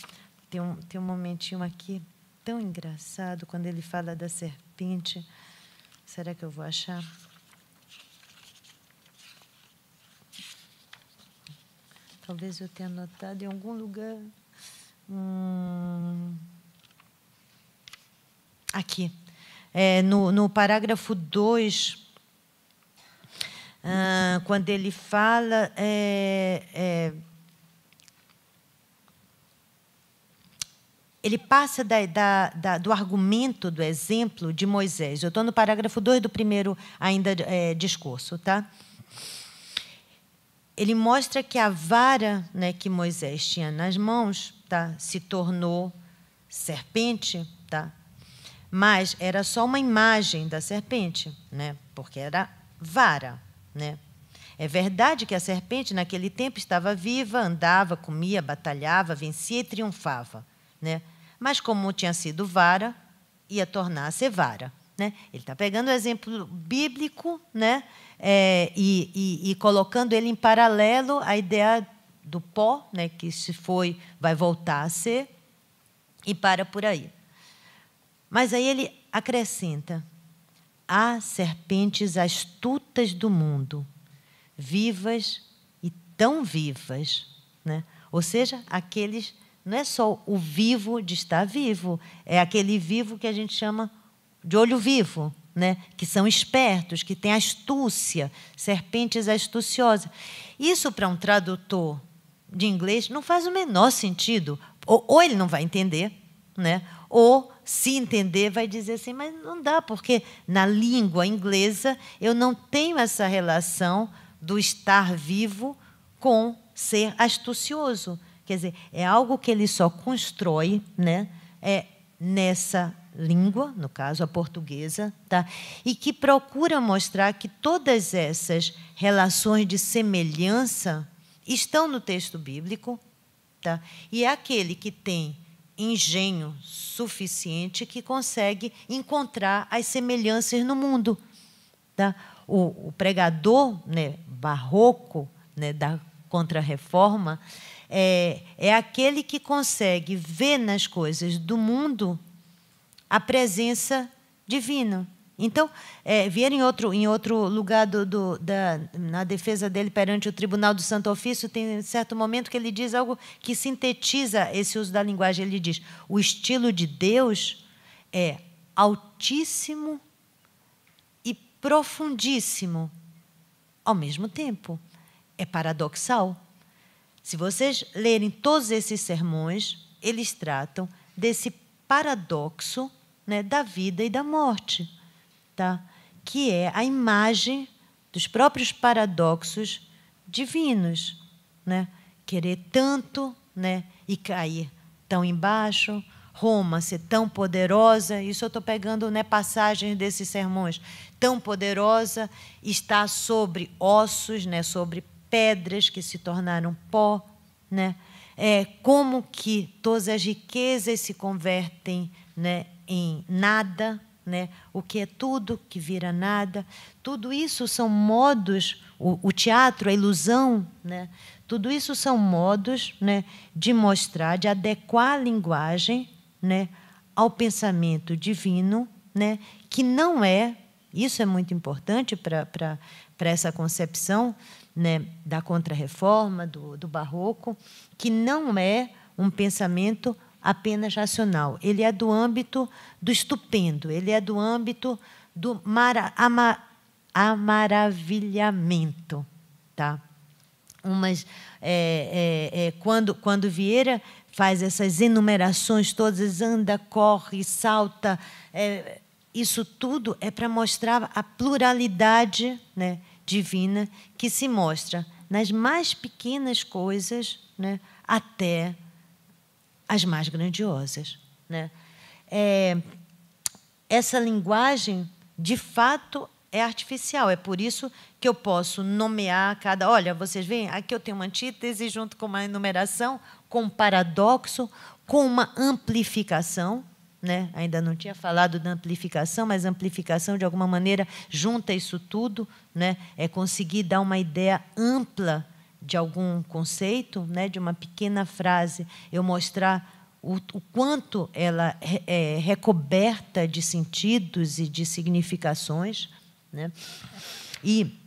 Tem um, tem um momentinho aqui tão engraçado quando ele fala da serpente. Será que eu vou achar? Talvez eu tenha anotado em algum lugar. Hum... Aqui. É, no, no parágrafo 2, ah, quando ele fala. É, é, ele passa da, da, da, do argumento, do exemplo de Moisés. Eu estou no parágrafo 2 do primeiro ainda é, discurso, tá? Ele mostra que a vara né, que Moisés tinha nas mãos tá, se tornou serpente, tá? mas era só uma imagem da serpente, né, porque era vara. Né? É verdade que a serpente naquele tempo estava viva, andava, comia, batalhava, vencia e triunfava. Né? Mas como tinha sido vara, ia tornar a ser vara. Né? Ele está pegando o exemplo bíblico né? É, e, e, e, colocando ele em paralelo à ideia do pó, né? que se foi, vai voltar a ser, e para por aí. Mas aí ele acrescenta: há serpentes astutas do mundo, vivas e tão vivas. Né? Ou seja, aqueles. Não é só o vivo de estar vivo, é aquele vivo que a gente chama de olho vivo, né? que são espertos, que têm astúcia, serpentes astuciosas. Isso, para um tradutor de inglês, não faz o menor sentido. Ou, ou ele não vai entender, né? ou se entender, vai dizer assim, mas não dá, porque na língua inglesa eu não tenho essa relação do estar vivo com ser astucioso. Quer dizer, é algo que ele só constrói né, é, nessa língua, no caso a portuguesa, tá? e que procura mostrar que todas essas relações de semelhança estão no texto bíblico. Tá? E é aquele que tem engenho suficiente que consegue encontrar as semelhanças no mundo. Tá? O, o pregador né, barroco né, da Contra-Reforma é, é aquele que consegue ver nas coisas do mundo a presença divina. Então, é, em outro, em outro lugar do, do, da, na defesa dele perante o Tribunal do Santo Ofício, tem um certo momento que ele diz algo que sintetiza esse uso da linguagem. Ele diz: o estilo de Deus é altíssimo e profundíssimo ao mesmo tempo. É paradoxal. Se vocês lerem todos esses sermões, eles tratam desse paradoxo né, da vida e da morte tá? que é a imagem dos próprios paradoxos divinos. Né? Querer tanto né? e cair tão embaixo, Roma ser tão poderosa, isso eu estou pegando né, passagens desses sermões, tão poderosa, está sobre ossos, né, sobre pedras que se tornaram pó, né? É, como que todas as riquezas se convertem né, em nada, né? o que é tudo, que vira nada. Tudo isso são modos, o, o teatro, a ilusão, né? tudo isso são modos né, de mostrar, de adequar a linguagem né, ao pensamento divino, né, que não é, isso é muito importante para essa concepção né, da contrarreforma, do, do barroco, que não é um pensamento apenas racional. Ele é do âmbito do estupendo, ele é do âmbito do mara, ama, amaravilhamento. Tá? Umas, é, é, é, quando, quando Vieira faz essas enumerações todas, anda, corre, salta, é, isso tudo é para mostrar a pluralidade né, divina que se mostra nas mais pequenas coisas né, até as mais grandiosas. Né? É, essa linguagem, de fato, é artificial. É por isso que eu posso nomear cada. Olha, vocês veem, aqui eu tenho uma antítese junto com uma enumeração, com um paradoxo, com uma amplificação. Né? Ainda não tinha falado da amplificação, mas amplificação, de alguma maneira, junta isso tudo, né? é conseguir dar uma ideia ampla de algum conceito, né, de uma pequena frase, eu mostrar o, o quanto ela é recoberta de sentidos e de significações. Né? E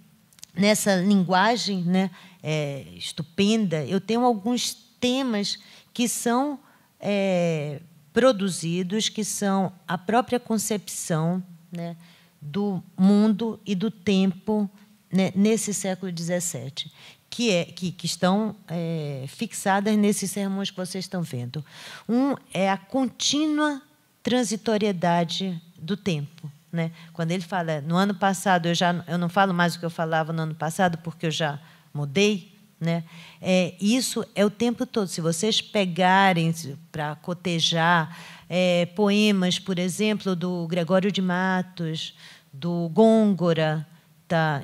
nessa linguagem né, é, estupenda, eu tenho alguns temas que são é, produzidos, que são a própria concepção né, do mundo e do tempo né, nesse século XVII, que, é, que, que estão é, fixadas nesses sermões que vocês estão vendo. Um é a contínua transitoriedade do tempo. Né? Quando ele fala, no ano passado, eu, já, eu não falo mais o que eu falava no ano passado, porque eu já mudei, né? É, isso é o tempo todo. Se vocês pegarem para cotejar é, poemas, por exemplo, do Gregório de Matos, do Gôngora,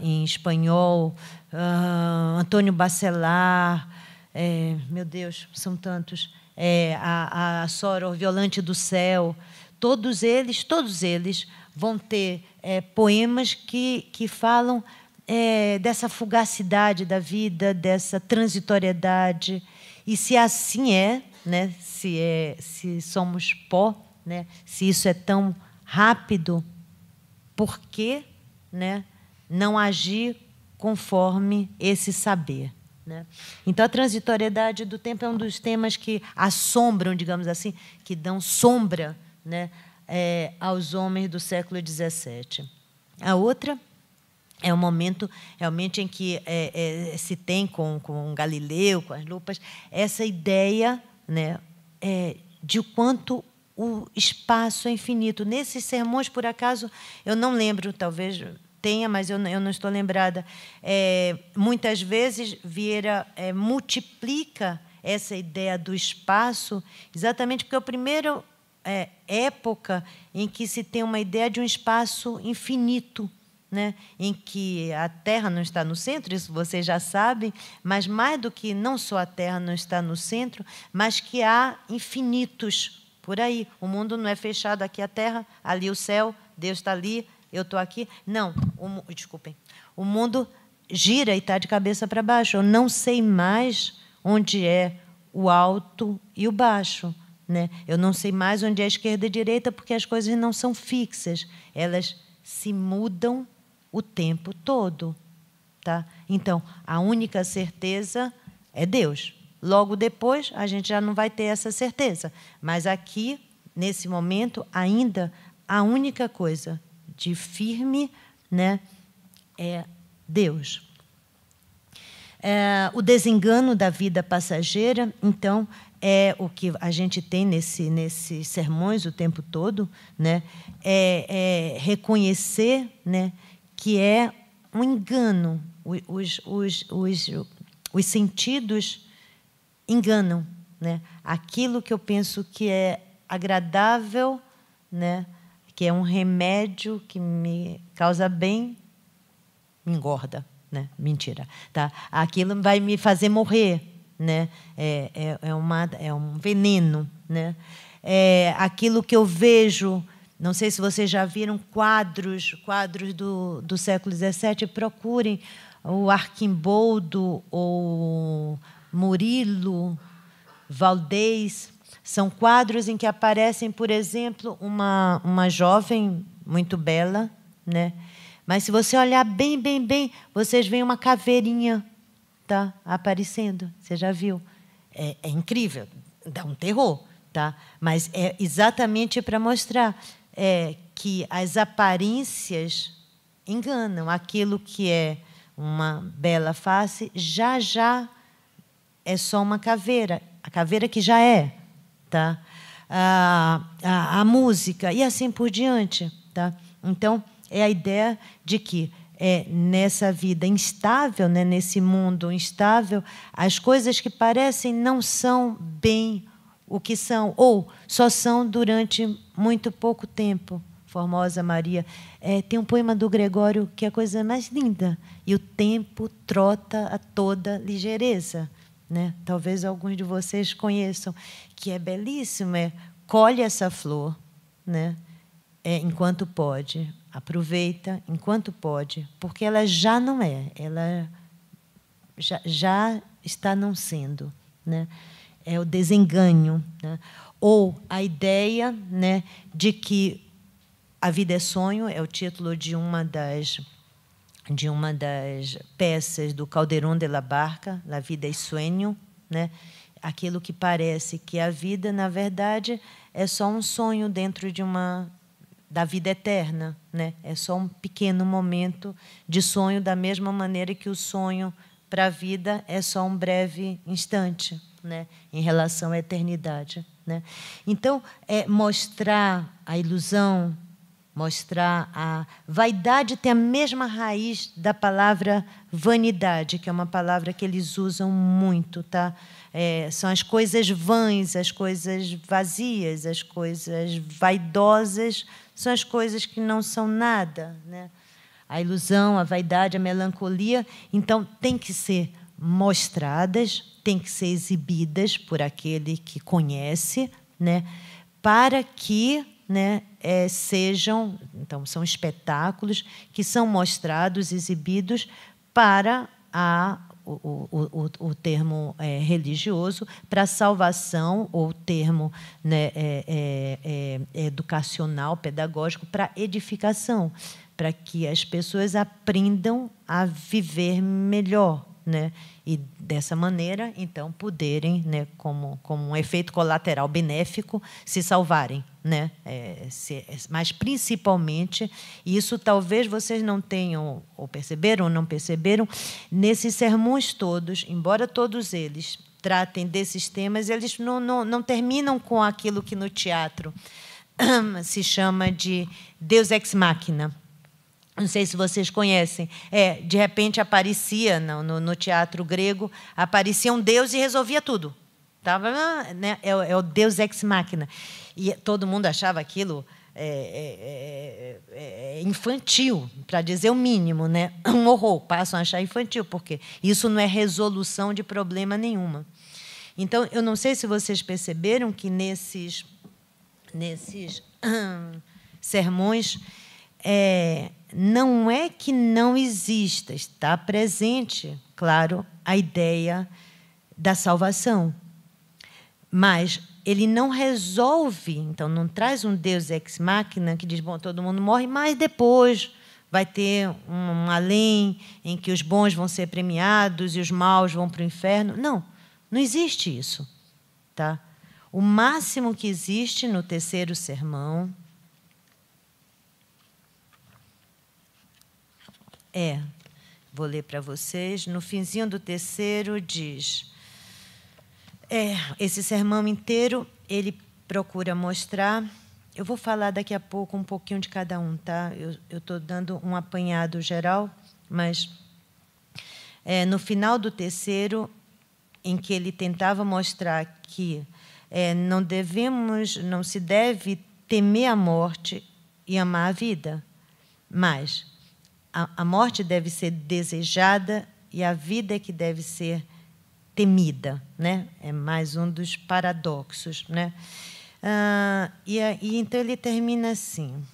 em espanhol, uh, Antônio Bacelar, é, meu Deus, são tantos, é, a, a o Violante do Céu, todos eles, todos eles vão ter é, poemas que, que falam é, dessa fugacidade da vida, dessa transitoriedade. E se assim é, né, se, é se somos pó, né, se isso é tão rápido, por que né, não agir conforme esse saber. Né? Então, a transitoriedade do tempo é um dos temas que assombram, digamos assim, que dão sombra né, é, aos homens do século XVII. A outra é o um momento realmente em que é, é, se tem com, com Galileu, com as lupas, essa ideia né, é, de quanto o espaço é infinito. Nesses sermões, por acaso, eu não lembro, talvez tenha, mas eu, eu não estou lembrada, é, muitas vezes Vieira é, multiplica essa ideia do espaço, exatamente porque é a primeira é, época em que se tem uma ideia de um espaço infinito. Né, em que a Terra não está no centro, isso vocês já sabem, mas mais do que não só a Terra não está no centro, mas que há infinitos por aí. O mundo não é fechado aqui é a Terra, ali o céu, Deus está ali, eu estou aqui. Não, o, desculpem. O mundo gira e está de cabeça para baixo. Eu não sei mais onde é o alto e o baixo. Né? Eu não sei mais onde é a esquerda e a direita, porque as coisas não são fixas. Elas se mudam o tempo todo. Tá? Então, a única certeza é Deus. Logo depois, a gente já não vai ter essa certeza. Mas aqui, nesse momento, ainda a única coisa de firme né, é Deus. É, o desengano da vida passageira, então, é o que a gente tem nesse, nesses sermões o tempo todo, né? é, é reconhecer né, que é um engano, os, os, os, os sentidos enganam. Né? Aquilo que eu penso que é agradável, né? que é um remédio que me causa bem, me engorda, né? Mentira, tá? Aquilo vai me fazer morrer, né? É, é, é, uma, é um veneno, né? É, aquilo que eu vejo, não sei se vocês já viram quadros, quadros do, do século XVII, procurem o Arquimboldo ou Murilo, Valdez, são quadros em que aparecem, por exemplo, uma, uma jovem muito bela, né? Mas se você olhar bem, bem, bem, vocês veem uma caveirinha tá aparecendo. Você já viu? É, é incrível, dá um terror, tá? Mas é exatamente para mostrar é, que as aparências enganam. Aquilo que é uma bela face já já é só uma caveira, a caveira que já é tá? a, a, a música e assim por diante. Tá? Então, é a ideia de que é, nessa vida instável, né, nesse mundo instável, as coisas que parecem não são bem o que são, ou só são durante muito pouco tempo. Formosa Maria. É, tem um poema do Gregório que é a coisa mais linda. E o tempo trota a toda ligeireza né? Talvez alguns de vocês conheçam, que é belíssimo, é colhe essa flor, né? É, enquanto pode, aproveita enquanto pode, porque ela já não é, ela já, já está não sendo, né? É o desenganho, né? ou a ideia, né, de que a vida é sonho é o título de uma das de uma das peças do Caldeirão de la Barca, La Vida é Sueño, né? aquilo que parece que é a vida, na verdade, é só um sonho dentro de uma da vida eterna, né? É só um pequeno momento de sonho da mesma maneira que o sonho para a vida é só um breve instante, né? Em relação à eternidade, né? Então, é mostrar a ilusão mostrar a vaidade tem a mesma raiz da palavra vanidade, que é uma palavra que eles usam muito, tá? É, são as coisas vãs, as coisas vazias, as coisas vaidosas, são as coisas que não são nada, né? A ilusão, a vaidade, a melancolia, então tem que ser mostradas, tem que ser exibidas por aquele que conhece, né? Para que né, é, sejam, então, são espetáculos que são mostrados, exibidos para a o, o, o, o, termo é, religioso para salvação ou termo né, é é, é, é, educacional, pedagógico para edificação, para que as pessoas aprendam a viver melhor, né? E dessa maneira, então, poderem, né, como, como um efeito colateral benéfico, se salvarem né? É, se, é, mas principalmente, e isso talvez vocês não tenham ou perceberam ou não perceberam, nesses sermões todos, embora todos eles tratem desses temas, eles não, não, não terminam com aquilo que no teatro se chama de Deus ex machina. Não sei se vocês conhecem. É, de repente aparecia no, no, no teatro grego, aparecia um Deus e resolvia tudo. Tava, né, é, é o Deus ex machina. E todo mundo achava aquilo é, é, é, é, é infantil, para dizer o mínimo, né? um horror, passam a achar infantil, porque isso não é resolução de problema nenhuma. Então, eu não sei se vocês perceberam que nesses, nesses hum, sermões é, não é que não exista, está presente, claro, a ideia da salvação, mas ele não resolve, então não traz um Deus ex machina que diz, bom, todo mundo morre, mas depois vai ter um, um além em que os bons vão ser premiados e os maus vão para o inferno. Não, não existe isso, tá? O máximo que existe no terceiro sermão é, vou ler para vocês, no finzinho do terceiro diz: é, esse sermão inteiro ele procura mostrar. Eu vou falar daqui a pouco um pouquinho de cada um, tá? Eu estou dando um apanhado geral, mas é, no final do terceiro, em que ele tentava mostrar que é, não devemos, não se deve temer a morte e amar a vida, mas a, a morte deve ser desejada e a vida é que deve ser temida, né? É mais um dos paradoxos, né? Ah, e, e então ele termina assim.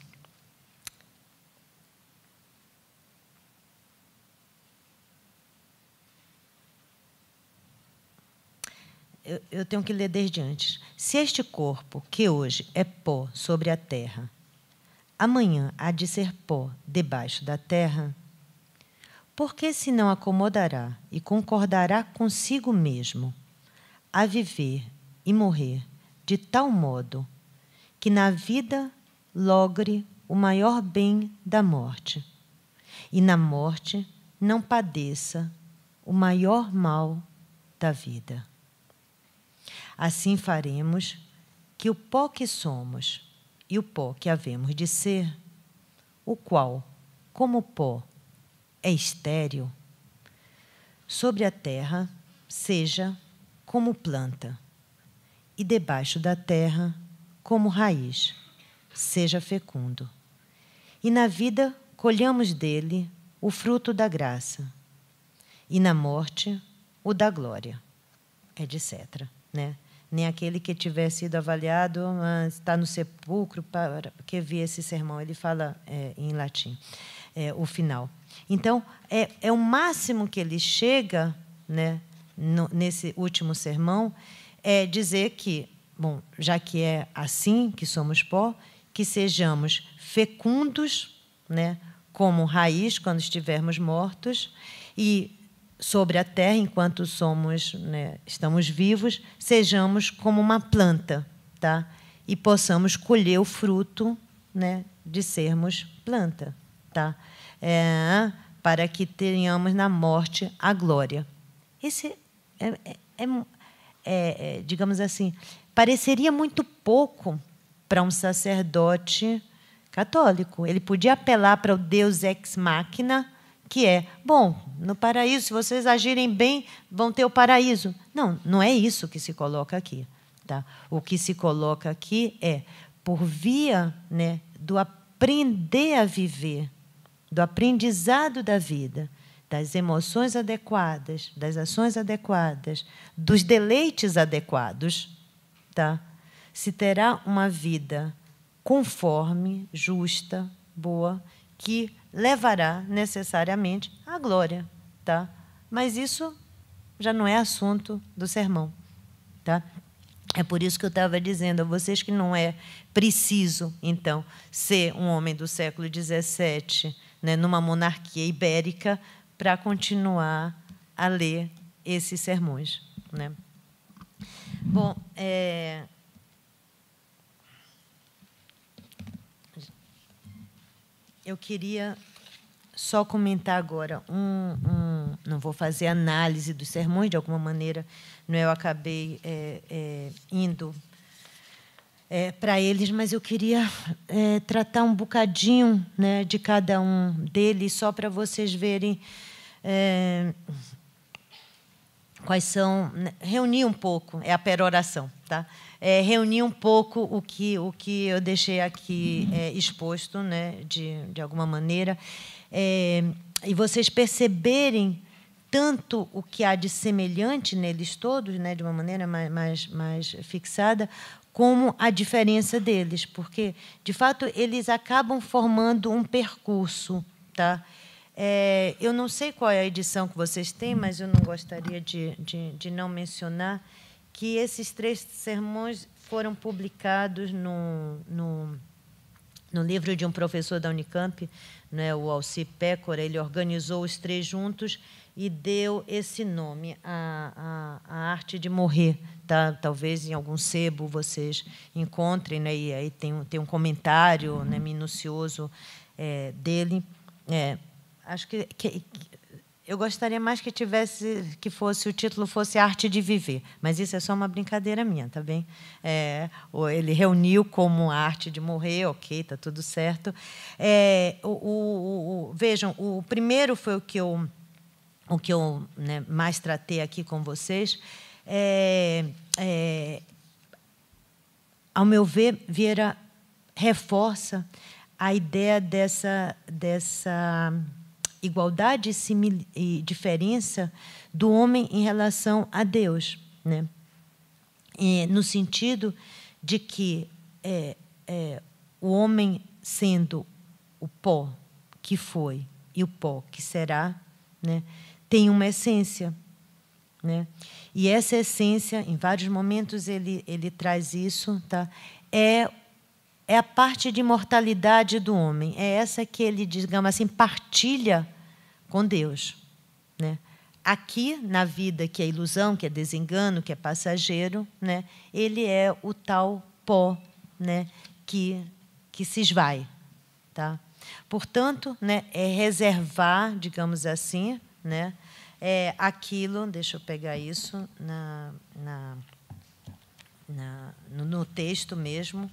Eu, eu tenho que ler desde antes. Se este corpo, que hoje é pó sobre a terra, amanhã há de ser pó debaixo da terra, porque se não acomodará e concordará consigo mesmo a viver e morrer de tal modo que na vida logre o maior bem da morte, e na morte não padeça o maior mal da vida. Assim faremos que o pó que somos e o pó que havemos de ser, o qual, como pó, é estéril, sobre a terra seja como planta, e debaixo da terra como raiz, seja fecundo. E na vida colhamos dele o fruto da graça, e na morte o da glória, etc. Né? Nem aquele que tiver sido avaliado ah, está no sepulcro para que vi esse sermão. Ele fala é, em latim é, o final. Então, é, é o máximo que ele chega né, no, nesse último sermão, é dizer que, bom, já que é assim que somos pó, que sejamos fecundos, né, como raiz quando estivermos mortos, e sobre a terra, enquanto somos, né, estamos vivos, sejamos como uma planta, tá? E possamos colher o fruto, né, de sermos planta, tá? é, para que tenhamos na morte a glória. Esse é é, é, é, é, digamos assim, pareceria muito pouco para um sacerdote católico. Ele podia apelar para o Deus ex machina, que é, bom, no paraíso, se vocês agirem bem, vão ter o paraíso. Não, não é isso que se coloca aqui. Tá? O que se coloca aqui é, por via né, do aprender a viver do aprendizado da vida, das emoções adequadas, das ações adequadas, dos deleites adequados, tá? se terá uma vida conforme, justa, boa, que levará necessariamente à glória, tá? Mas isso já não é assunto do sermão, tá? É por isso que eu estava dizendo a vocês que não é preciso, então, ser um homem do século XVII né, numa monarquia ibérica para continuar a ler esses sermões. Né? Bom, é... eu queria só comentar agora um, um, não vou fazer análise dos sermões de alguma maneira não eu acabei é, é, indo é, para eles, mas eu queria é, tratar um bocadinho né, de cada um deles, só para vocês verem é, quais são. Né, reunir um pouco, é a peroração, tá? É, reunir um pouco o que, o que eu deixei aqui é, exposto, né, de, de alguma maneira, é, e vocês perceberem tanto o que há de semelhante neles todos, né, de uma maneira mais, mais, mais fixada, como a diferença deles, porque de fato eles acabam formando um percurso, tá? É, eu não sei qual é a edição que vocês têm, mas eu não gostaria de, de, de não mencionar que esses três sermões foram publicados no, no, no livro de um professor da Unicamp, né, o Alci Pécora. Ele organizou os três juntos e deu esse nome, a, a, a Arte de Morrer, tá, talvez em algum sebo vocês encontrem, né? e aí tem, tem um comentário né, uhum. minucioso é, dele. É, acho que, que, eu gostaria mais que tivesse que fosse o título fosse Arte de Viver, mas isso é só uma brincadeira minha, tá bem? É, ele reuniu como arte de morrer, ok, tá tudo certo. É, o, o, o, vejam, o primeiro foi o que eu o que eu né, mais tratei aqui com vocês é, é, ao meu ver, Vieira reforça a ideia dessa, dessa igualdade e, diferença do homem em relação a Deus, né? E, no sentido de que é, é, o homem sendo o pó que foi e o pó que será, né, tem uma essência, né? E essa essência, em vários momentos ele, ele traz isso, tá? é, é a parte de imortalidade do homem. É essa que ele, digamos assim, partilha com Deus. Né? Aqui, na vida que é ilusão, que é desengano, que é passageiro, né? ele é o tal pó né? que, que se esvai. Tá? Portanto, né, é reservar, digamos assim, né, é, aquilo, deixa eu pegar isso na, na, na no texto mesmo,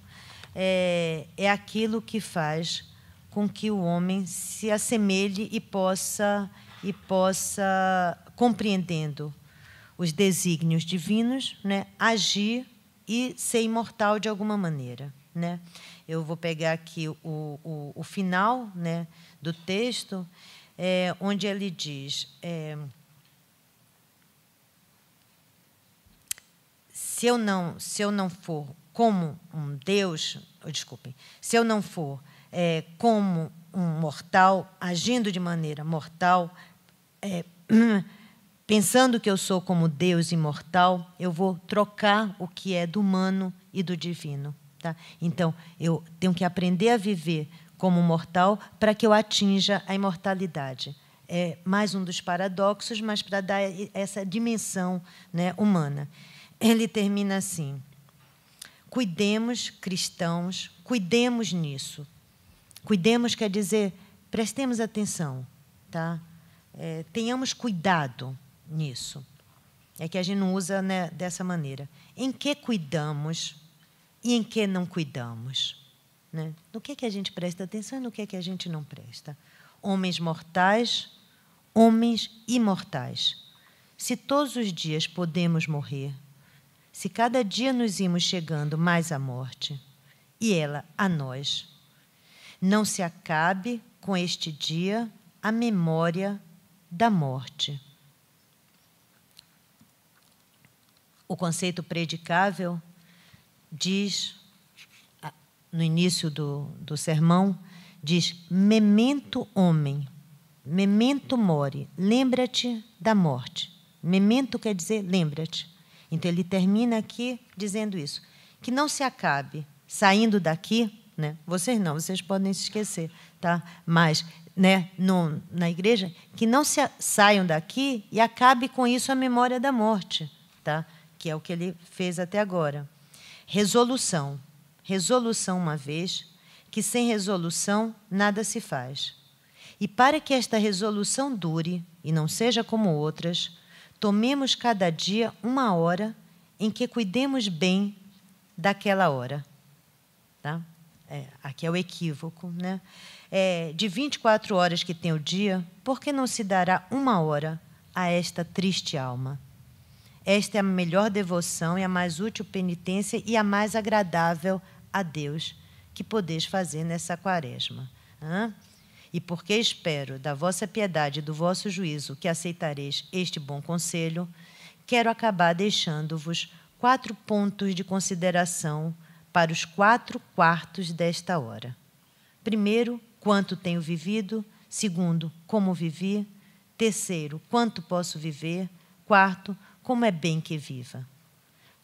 é, é aquilo que faz com que o homem se assemelhe e possa e possa compreendendo os desígnios divinos, né, agir e ser imortal de alguma maneira, né? Eu vou pegar aqui o, o, o final, né, do texto é, onde ele diz: é, se eu não se eu não for como um Deus, oh, desculpem, se eu não for é, como um mortal, agindo de maneira mortal, é, pensando que eu sou como Deus imortal, eu vou trocar o que é do humano e do divino. Tá? Então, eu tenho que aprender a viver como mortal para que eu atinja a imortalidade. É mais um dos paradoxos, mas para dar essa dimensão né, humana. Ele termina assim: cuidemos, cristãos, cuidemos nisso. Cuidemos quer dizer, prestemos atenção, tá? É, tenhamos cuidado nisso. É que a gente não usa né, dessa maneira. Em que cuidamos e em que não cuidamos? Né? No que é que a gente presta atenção e no que é que a gente não presta. Homens mortais, homens imortais. Se todos os dias podemos morrer, se cada dia nos imos chegando mais à morte, e ela a nós, não se acabe com este dia a memória da morte. O conceito predicável diz no início do, do sermão, diz: Memento homem, memento mori, lembra-te da morte. Memento quer dizer lembra-te. Então ele termina aqui dizendo isso: que não se acabe saindo daqui, né? Vocês não, vocês podem se esquecer, tá? Mas né, no, na igreja, que não se saiam daqui e acabe com isso a memória da morte, tá? Que é o que ele fez até agora. Resolução resolução uma vez, que sem resolução nada se faz. E para que esta resolução dure e não seja como outras, tomemos cada dia uma hora em que cuidemos bem daquela hora. Tá? É, aqui é o equívoco. Né? É, de 24 horas que tem o dia, por que não se dará uma hora a esta triste alma? Esta é a melhor devoção e é a mais útil penitência e a mais agradável a Deus que podeis fazer nessa quaresma. Hã? E porque espero da vossa piedade e do vosso juízo que aceitareis este bom conselho, quero acabar deixando-vos quatro pontos de consideração para os quatro quartos desta hora. Primeiro, quanto tenho vivido. Segundo, como vivi. Terceiro, quanto posso viver. Quarto, como é bem que viva.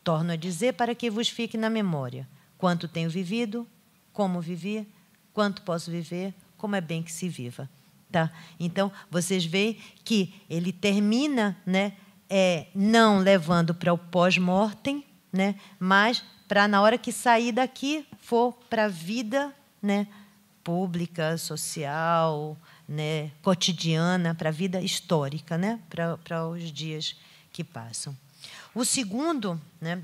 Torno a dizer para que vos fique na memória quanto tenho vivido, como vivi, quanto posso viver, como é bem que se viva. Tá? Então, vocês veem que ele termina né, é, não levando para o pós-mortem, né, mas para, na hora que sair daqui, for para a vida né, pública, social, né, cotidiana, para a vida histórica, né, para os dias que passam. O segundo, né,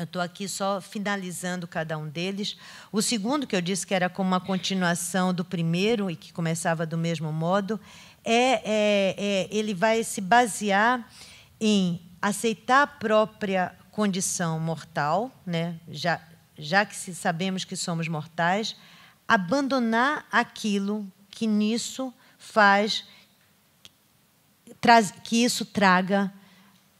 eu estou aqui só finalizando cada um deles. O segundo, que eu disse que era como uma continuação do primeiro e que começava do mesmo modo, é, é, é ele vai se basear em aceitar a própria condição mortal, né? já, já que sabemos que somos mortais, abandonar aquilo que nisso faz que isso traga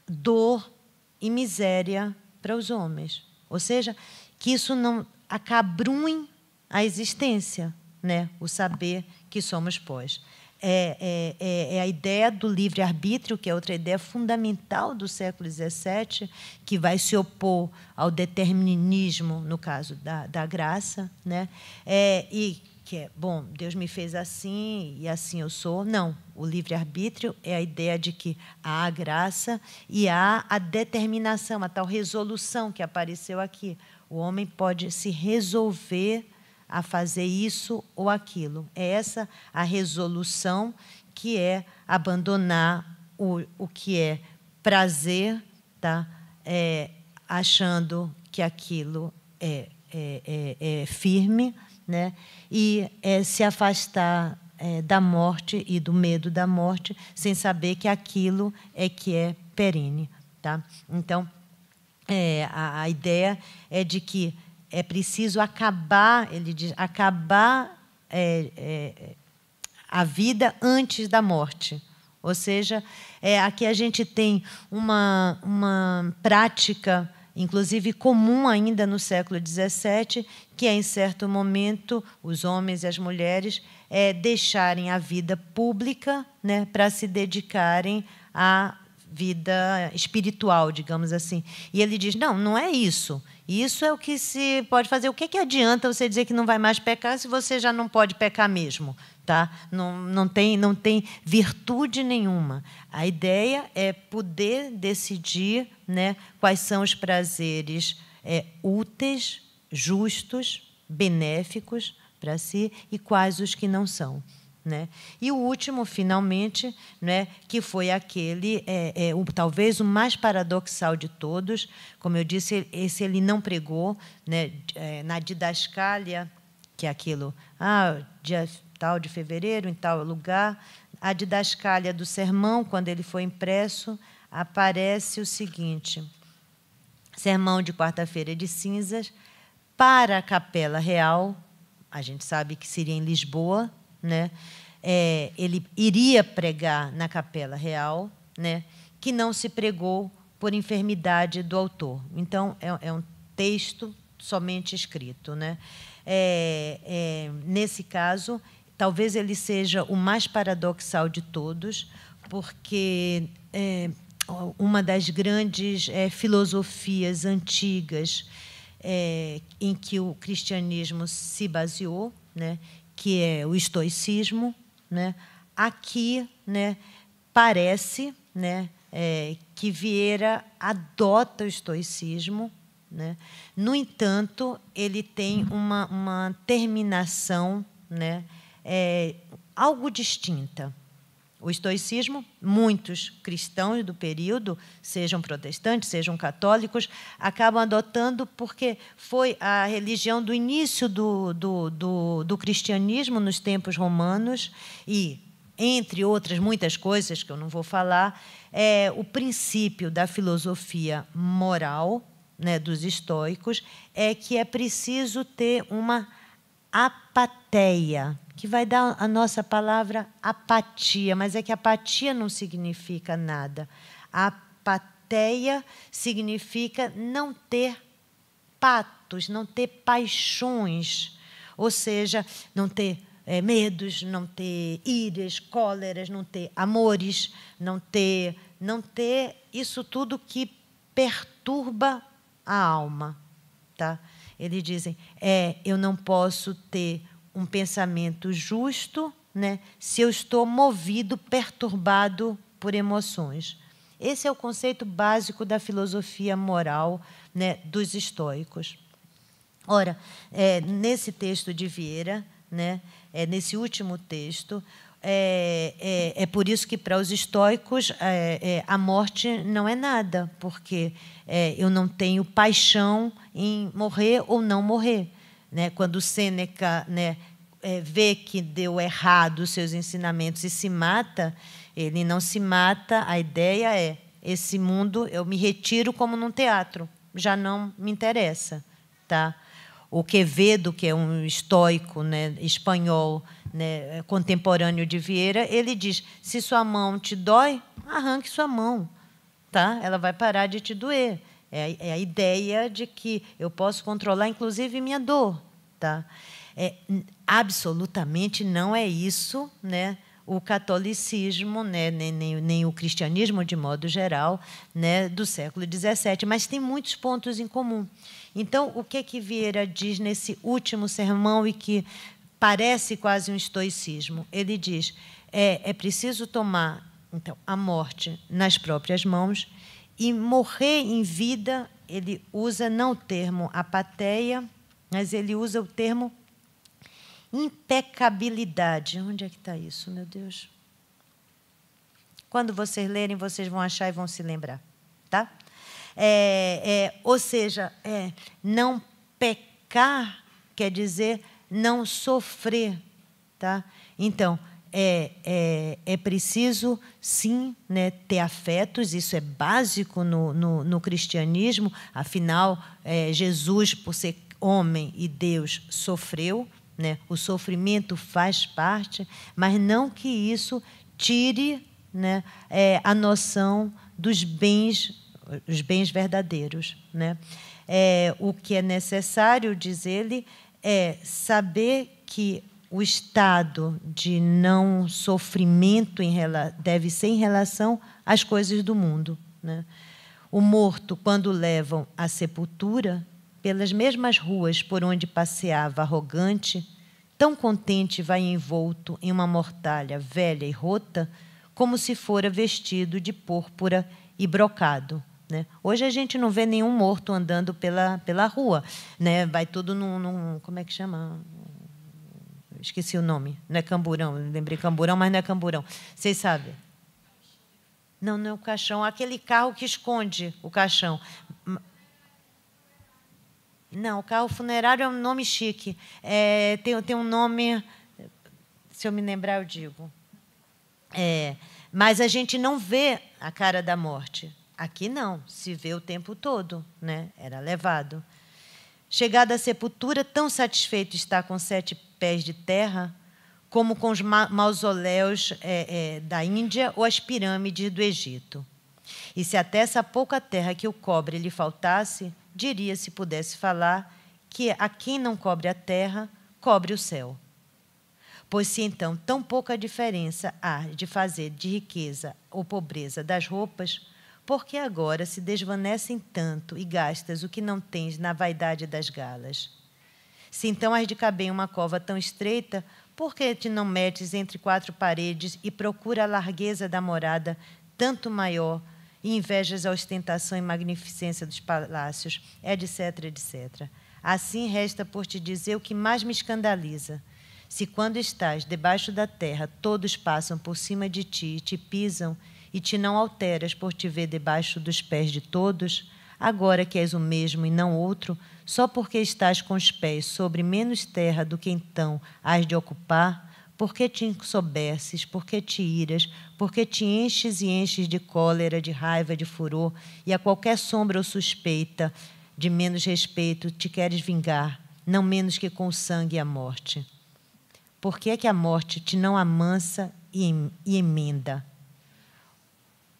dor e miséria para os homens. Ou seja, que isso não acabrunhe a existência, né? o saber que somos pós. É, é, é, é, a ideia do livre-arbítrio, que é outra ideia fundamental do século XVII, que vai se opor ao determinismo, no caso da, da graça, né? É, e que é, bom, Deus me fez assim e assim eu sou. Não, o livre-arbítrio é a ideia de que há a graça e há a determinação, a tal resolução que apareceu aqui. O homem pode se resolver a fazer isso ou aquilo. É essa a resolução que é abandonar o, o que é prazer, tá? É, achando que aquilo é, é, é, é firme né? e é, se afastar é, da morte e do medo da morte, sem saber que aquilo é que é perene. Tá? Então, é, a, a ideia é de que é preciso acabar, ele diz, acabar é, é, a vida antes da morte. Ou seja, é, aqui a gente tem uma, uma prática inclusive comum ainda no século XVII, que é, em certo momento, os homens e as mulheres é, deixarem a vida pública né, para se dedicarem à vida espiritual, digamos assim. E ele diz: não, não é isso. Isso é o que se pode fazer. O que, que adianta você dizer que não vai mais pecar se você já não pode pecar mesmo? Tá? Não, não, tem, não tem virtude nenhuma. A ideia é poder decidir né, quais são os prazeres é, úteis, justos, benéficos para si e quais os que não são. Né? E o último, finalmente, né, que foi aquele, é, é, o, talvez o mais paradoxal de todos, como eu disse, esse ele não pregou né, é, na didascália, que é aquilo, ah, dia tal de fevereiro, em tal lugar, a didascália do sermão, quando ele foi impresso, aparece o seguinte: sermão de quarta-feira de cinzas, para a Capela Real, a gente sabe que seria em Lisboa, né? É, ele iria pregar na Capela Real, né? Que não se pregou por enfermidade do autor. Então é, é um texto somente escrito, né? É, é nesse caso, talvez ele seja o mais paradoxal de todos, porque é, uma das grandes é, filosofias antigas é, em que o cristianismo se baseou, né, que é o estoicismo, né? aqui né, parece né, é, que Vieira adota o estoicismo, né? no entanto, ele tem uma, uma terminação né, é, algo distinta. O estoicismo, muitos cristãos do período, sejam protestantes, sejam católicos, acabam adotando porque foi a religião do início do, do, do, do cristianismo nos tempos romanos e, entre outras muitas coisas que eu não vou falar, é o princípio da filosofia moral né, dos estoicos é que é preciso ter uma apatia que vai dar a nossa palavra apatia, mas é que apatia não significa nada. apatia significa não ter patos, não ter paixões, ou seja, não ter é, medos, não ter írias, cóleras, não ter amores, não ter, não ter isso tudo que perturba a alma, tá? Eles dizem, é, eu não posso ter um pensamento justo né, se eu estou movido, perturbado por emoções. Esse é o conceito básico da filosofia moral né, dos estoicos. Ora, é, nesse texto de Vieira, né, é, nesse último texto, é, é, é por isso que para os estoicos é, é, a morte não é nada, porque eu não tenho paixão em morrer ou não morrer. Né? Quando Sêneca né, é, vê que deu errado os seus ensinamentos e se mata, ele não se mata, a ideia é: esse mundo eu me retiro como num teatro, já não me interessa. Tá? O Quevedo, que é um estoico né, espanhol né, contemporâneo de Vieira, ele diz: se sua mão te dói, arranque sua mão. Tá? Ela vai parar de te doer. É, é a ideia de que eu posso controlar, inclusive, minha dor. Tá? É, absolutamente não é isso né, o catolicismo, né, nem, nem, nem, o cristianismo, de modo geral, né, do século XVII, mas tem muitos pontos em comum. Então, o que, é que Vieira diz nesse último sermão e que parece quase um estoicismo? Ele diz: é, é preciso tomar então, a morte nas próprias mãos e morrer em vida, ele usa não o termo apateia, mas ele usa o termo impecabilidade. Onde é que está isso, meu Deus? Quando vocês lerem, vocês vão achar e vão se lembrar, tá? É, é, ou seja, é, não pecar quer dizer não sofrer, tá? Então, é, é, é preciso, sim, né, ter afetos, isso é básico no, no, no cristianismo, afinal, é, Jesus, por ser homem e Deus, sofreu, né, o sofrimento faz parte, mas não que isso tire né, é, a noção dos bens, os bens verdadeiros. Né? É, o que é necessário, diz ele, é saber que o estado de não sofrimento em, deve ser em relação às coisas do mundo. Né? O morto, quando levam à sepultura, pelas mesmas ruas por onde passeava arrogante, tão contente vai envolto em uma mortalha velha e rota, como se fora vestido de púrpura e brocado. Né? Hoje a gente não vê nenhum morto andando pela, pela rua, né? vai tudo num, num. Como é que chama? esqueci o nome, não é Camburão, lembrei Camburão, mas não é Camburão. Vocês sabem? Não, não é o caixão, é aquele carro que esconde o caixão. Não, o carro funerário é um nome chique. É, tem, tem um nome, se eu me lembrar, eu digo. É, mas a gente não vê a cara da morte. Aqui não, se vê o tempo todo, né? Era levado. Chegada à sepultura, tão satisfeito está com sete pés de terra, como com os ma mausoléus é, é, da Índia ou as pirâmides do Egito. E se até essa pouca terra que o cobre lhe faltasse, diria, se pudesse falar, que a quem não cobre a terra, cobre o céu. Pois se então tão pouca diferença há de fazer de riqueza ou pobreza das roupas, porque agora se desvanecem tanto e gastas o que não tens na vaidade das galas? Se então has de caber em uma cova tão estreita, por que te não metes entre quatro paredes e procura a largueza da morada tanto maior e invejas a ostentação e magnificência dos palácios, etc, etc. Assim resta por te dizer o que mais me escandaliza. Se quando estás debaixo da terra, todos passam por cima de ti e te pisam, e te não alteras por te ver debaixo dos pés de todos, agora que és o mesmo e não outro, só porque estás com os pés sobre menos terra do que então hás de ocupar, porque te insoberces, porque te iras, porque te enches e enches de cólera, de raiva, de furor, e a qualquer sombra ou suspeita de menos respeito te queres vingar, não menos que com o sangue e a morte. Por que é que a morte te não amansa e emenda?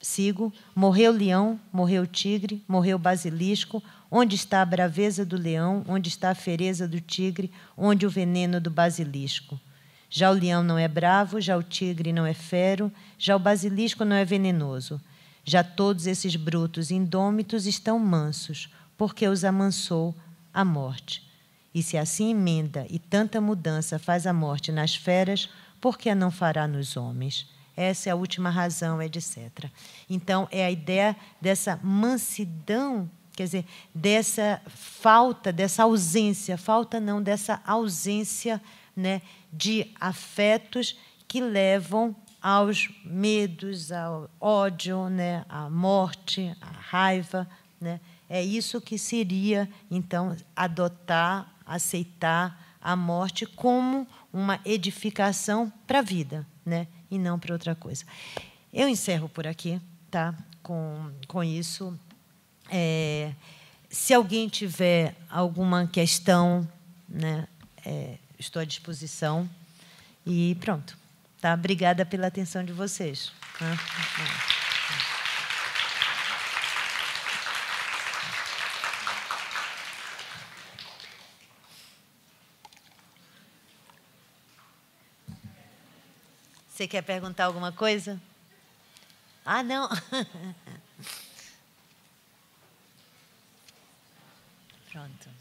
sigo. Morreu leão, morreu tigre, morreu basilisco. Onde está a braveza do leão? Onde está a fereza do tigre? Onde o veneno do basilisco? Já o leão não é bravo, já o tigre não é fero, já o basilisco não é venenoso. Já todos esses brutos indômitos estão mansos, porque os amansou a morte. E se assim emenda e tanta mudança faz a morte nas feras, por que não fará nos homens? essa é a última razão, etc. Então, é a ideia dessa mansidão, quer dizer, dessa falta, dessa ausência, falta não, dessa ausência né, de afetos que levam aos medos, ao ódio, né, à morte, à raiva. Né? É isso que seria, então, adotar, aceitar a morte como uma edificação para a vida. Né? e não para outra coisa. Eu encerro por aqui, tá? Com, com isso. É, se alguém tiver alguma questão, né, é, estou à disposição. E pronto. Tá? Obrigada pela atenção de vocês. Tá? Você quer perguntar alguma coisa? Ah, não. Pronto.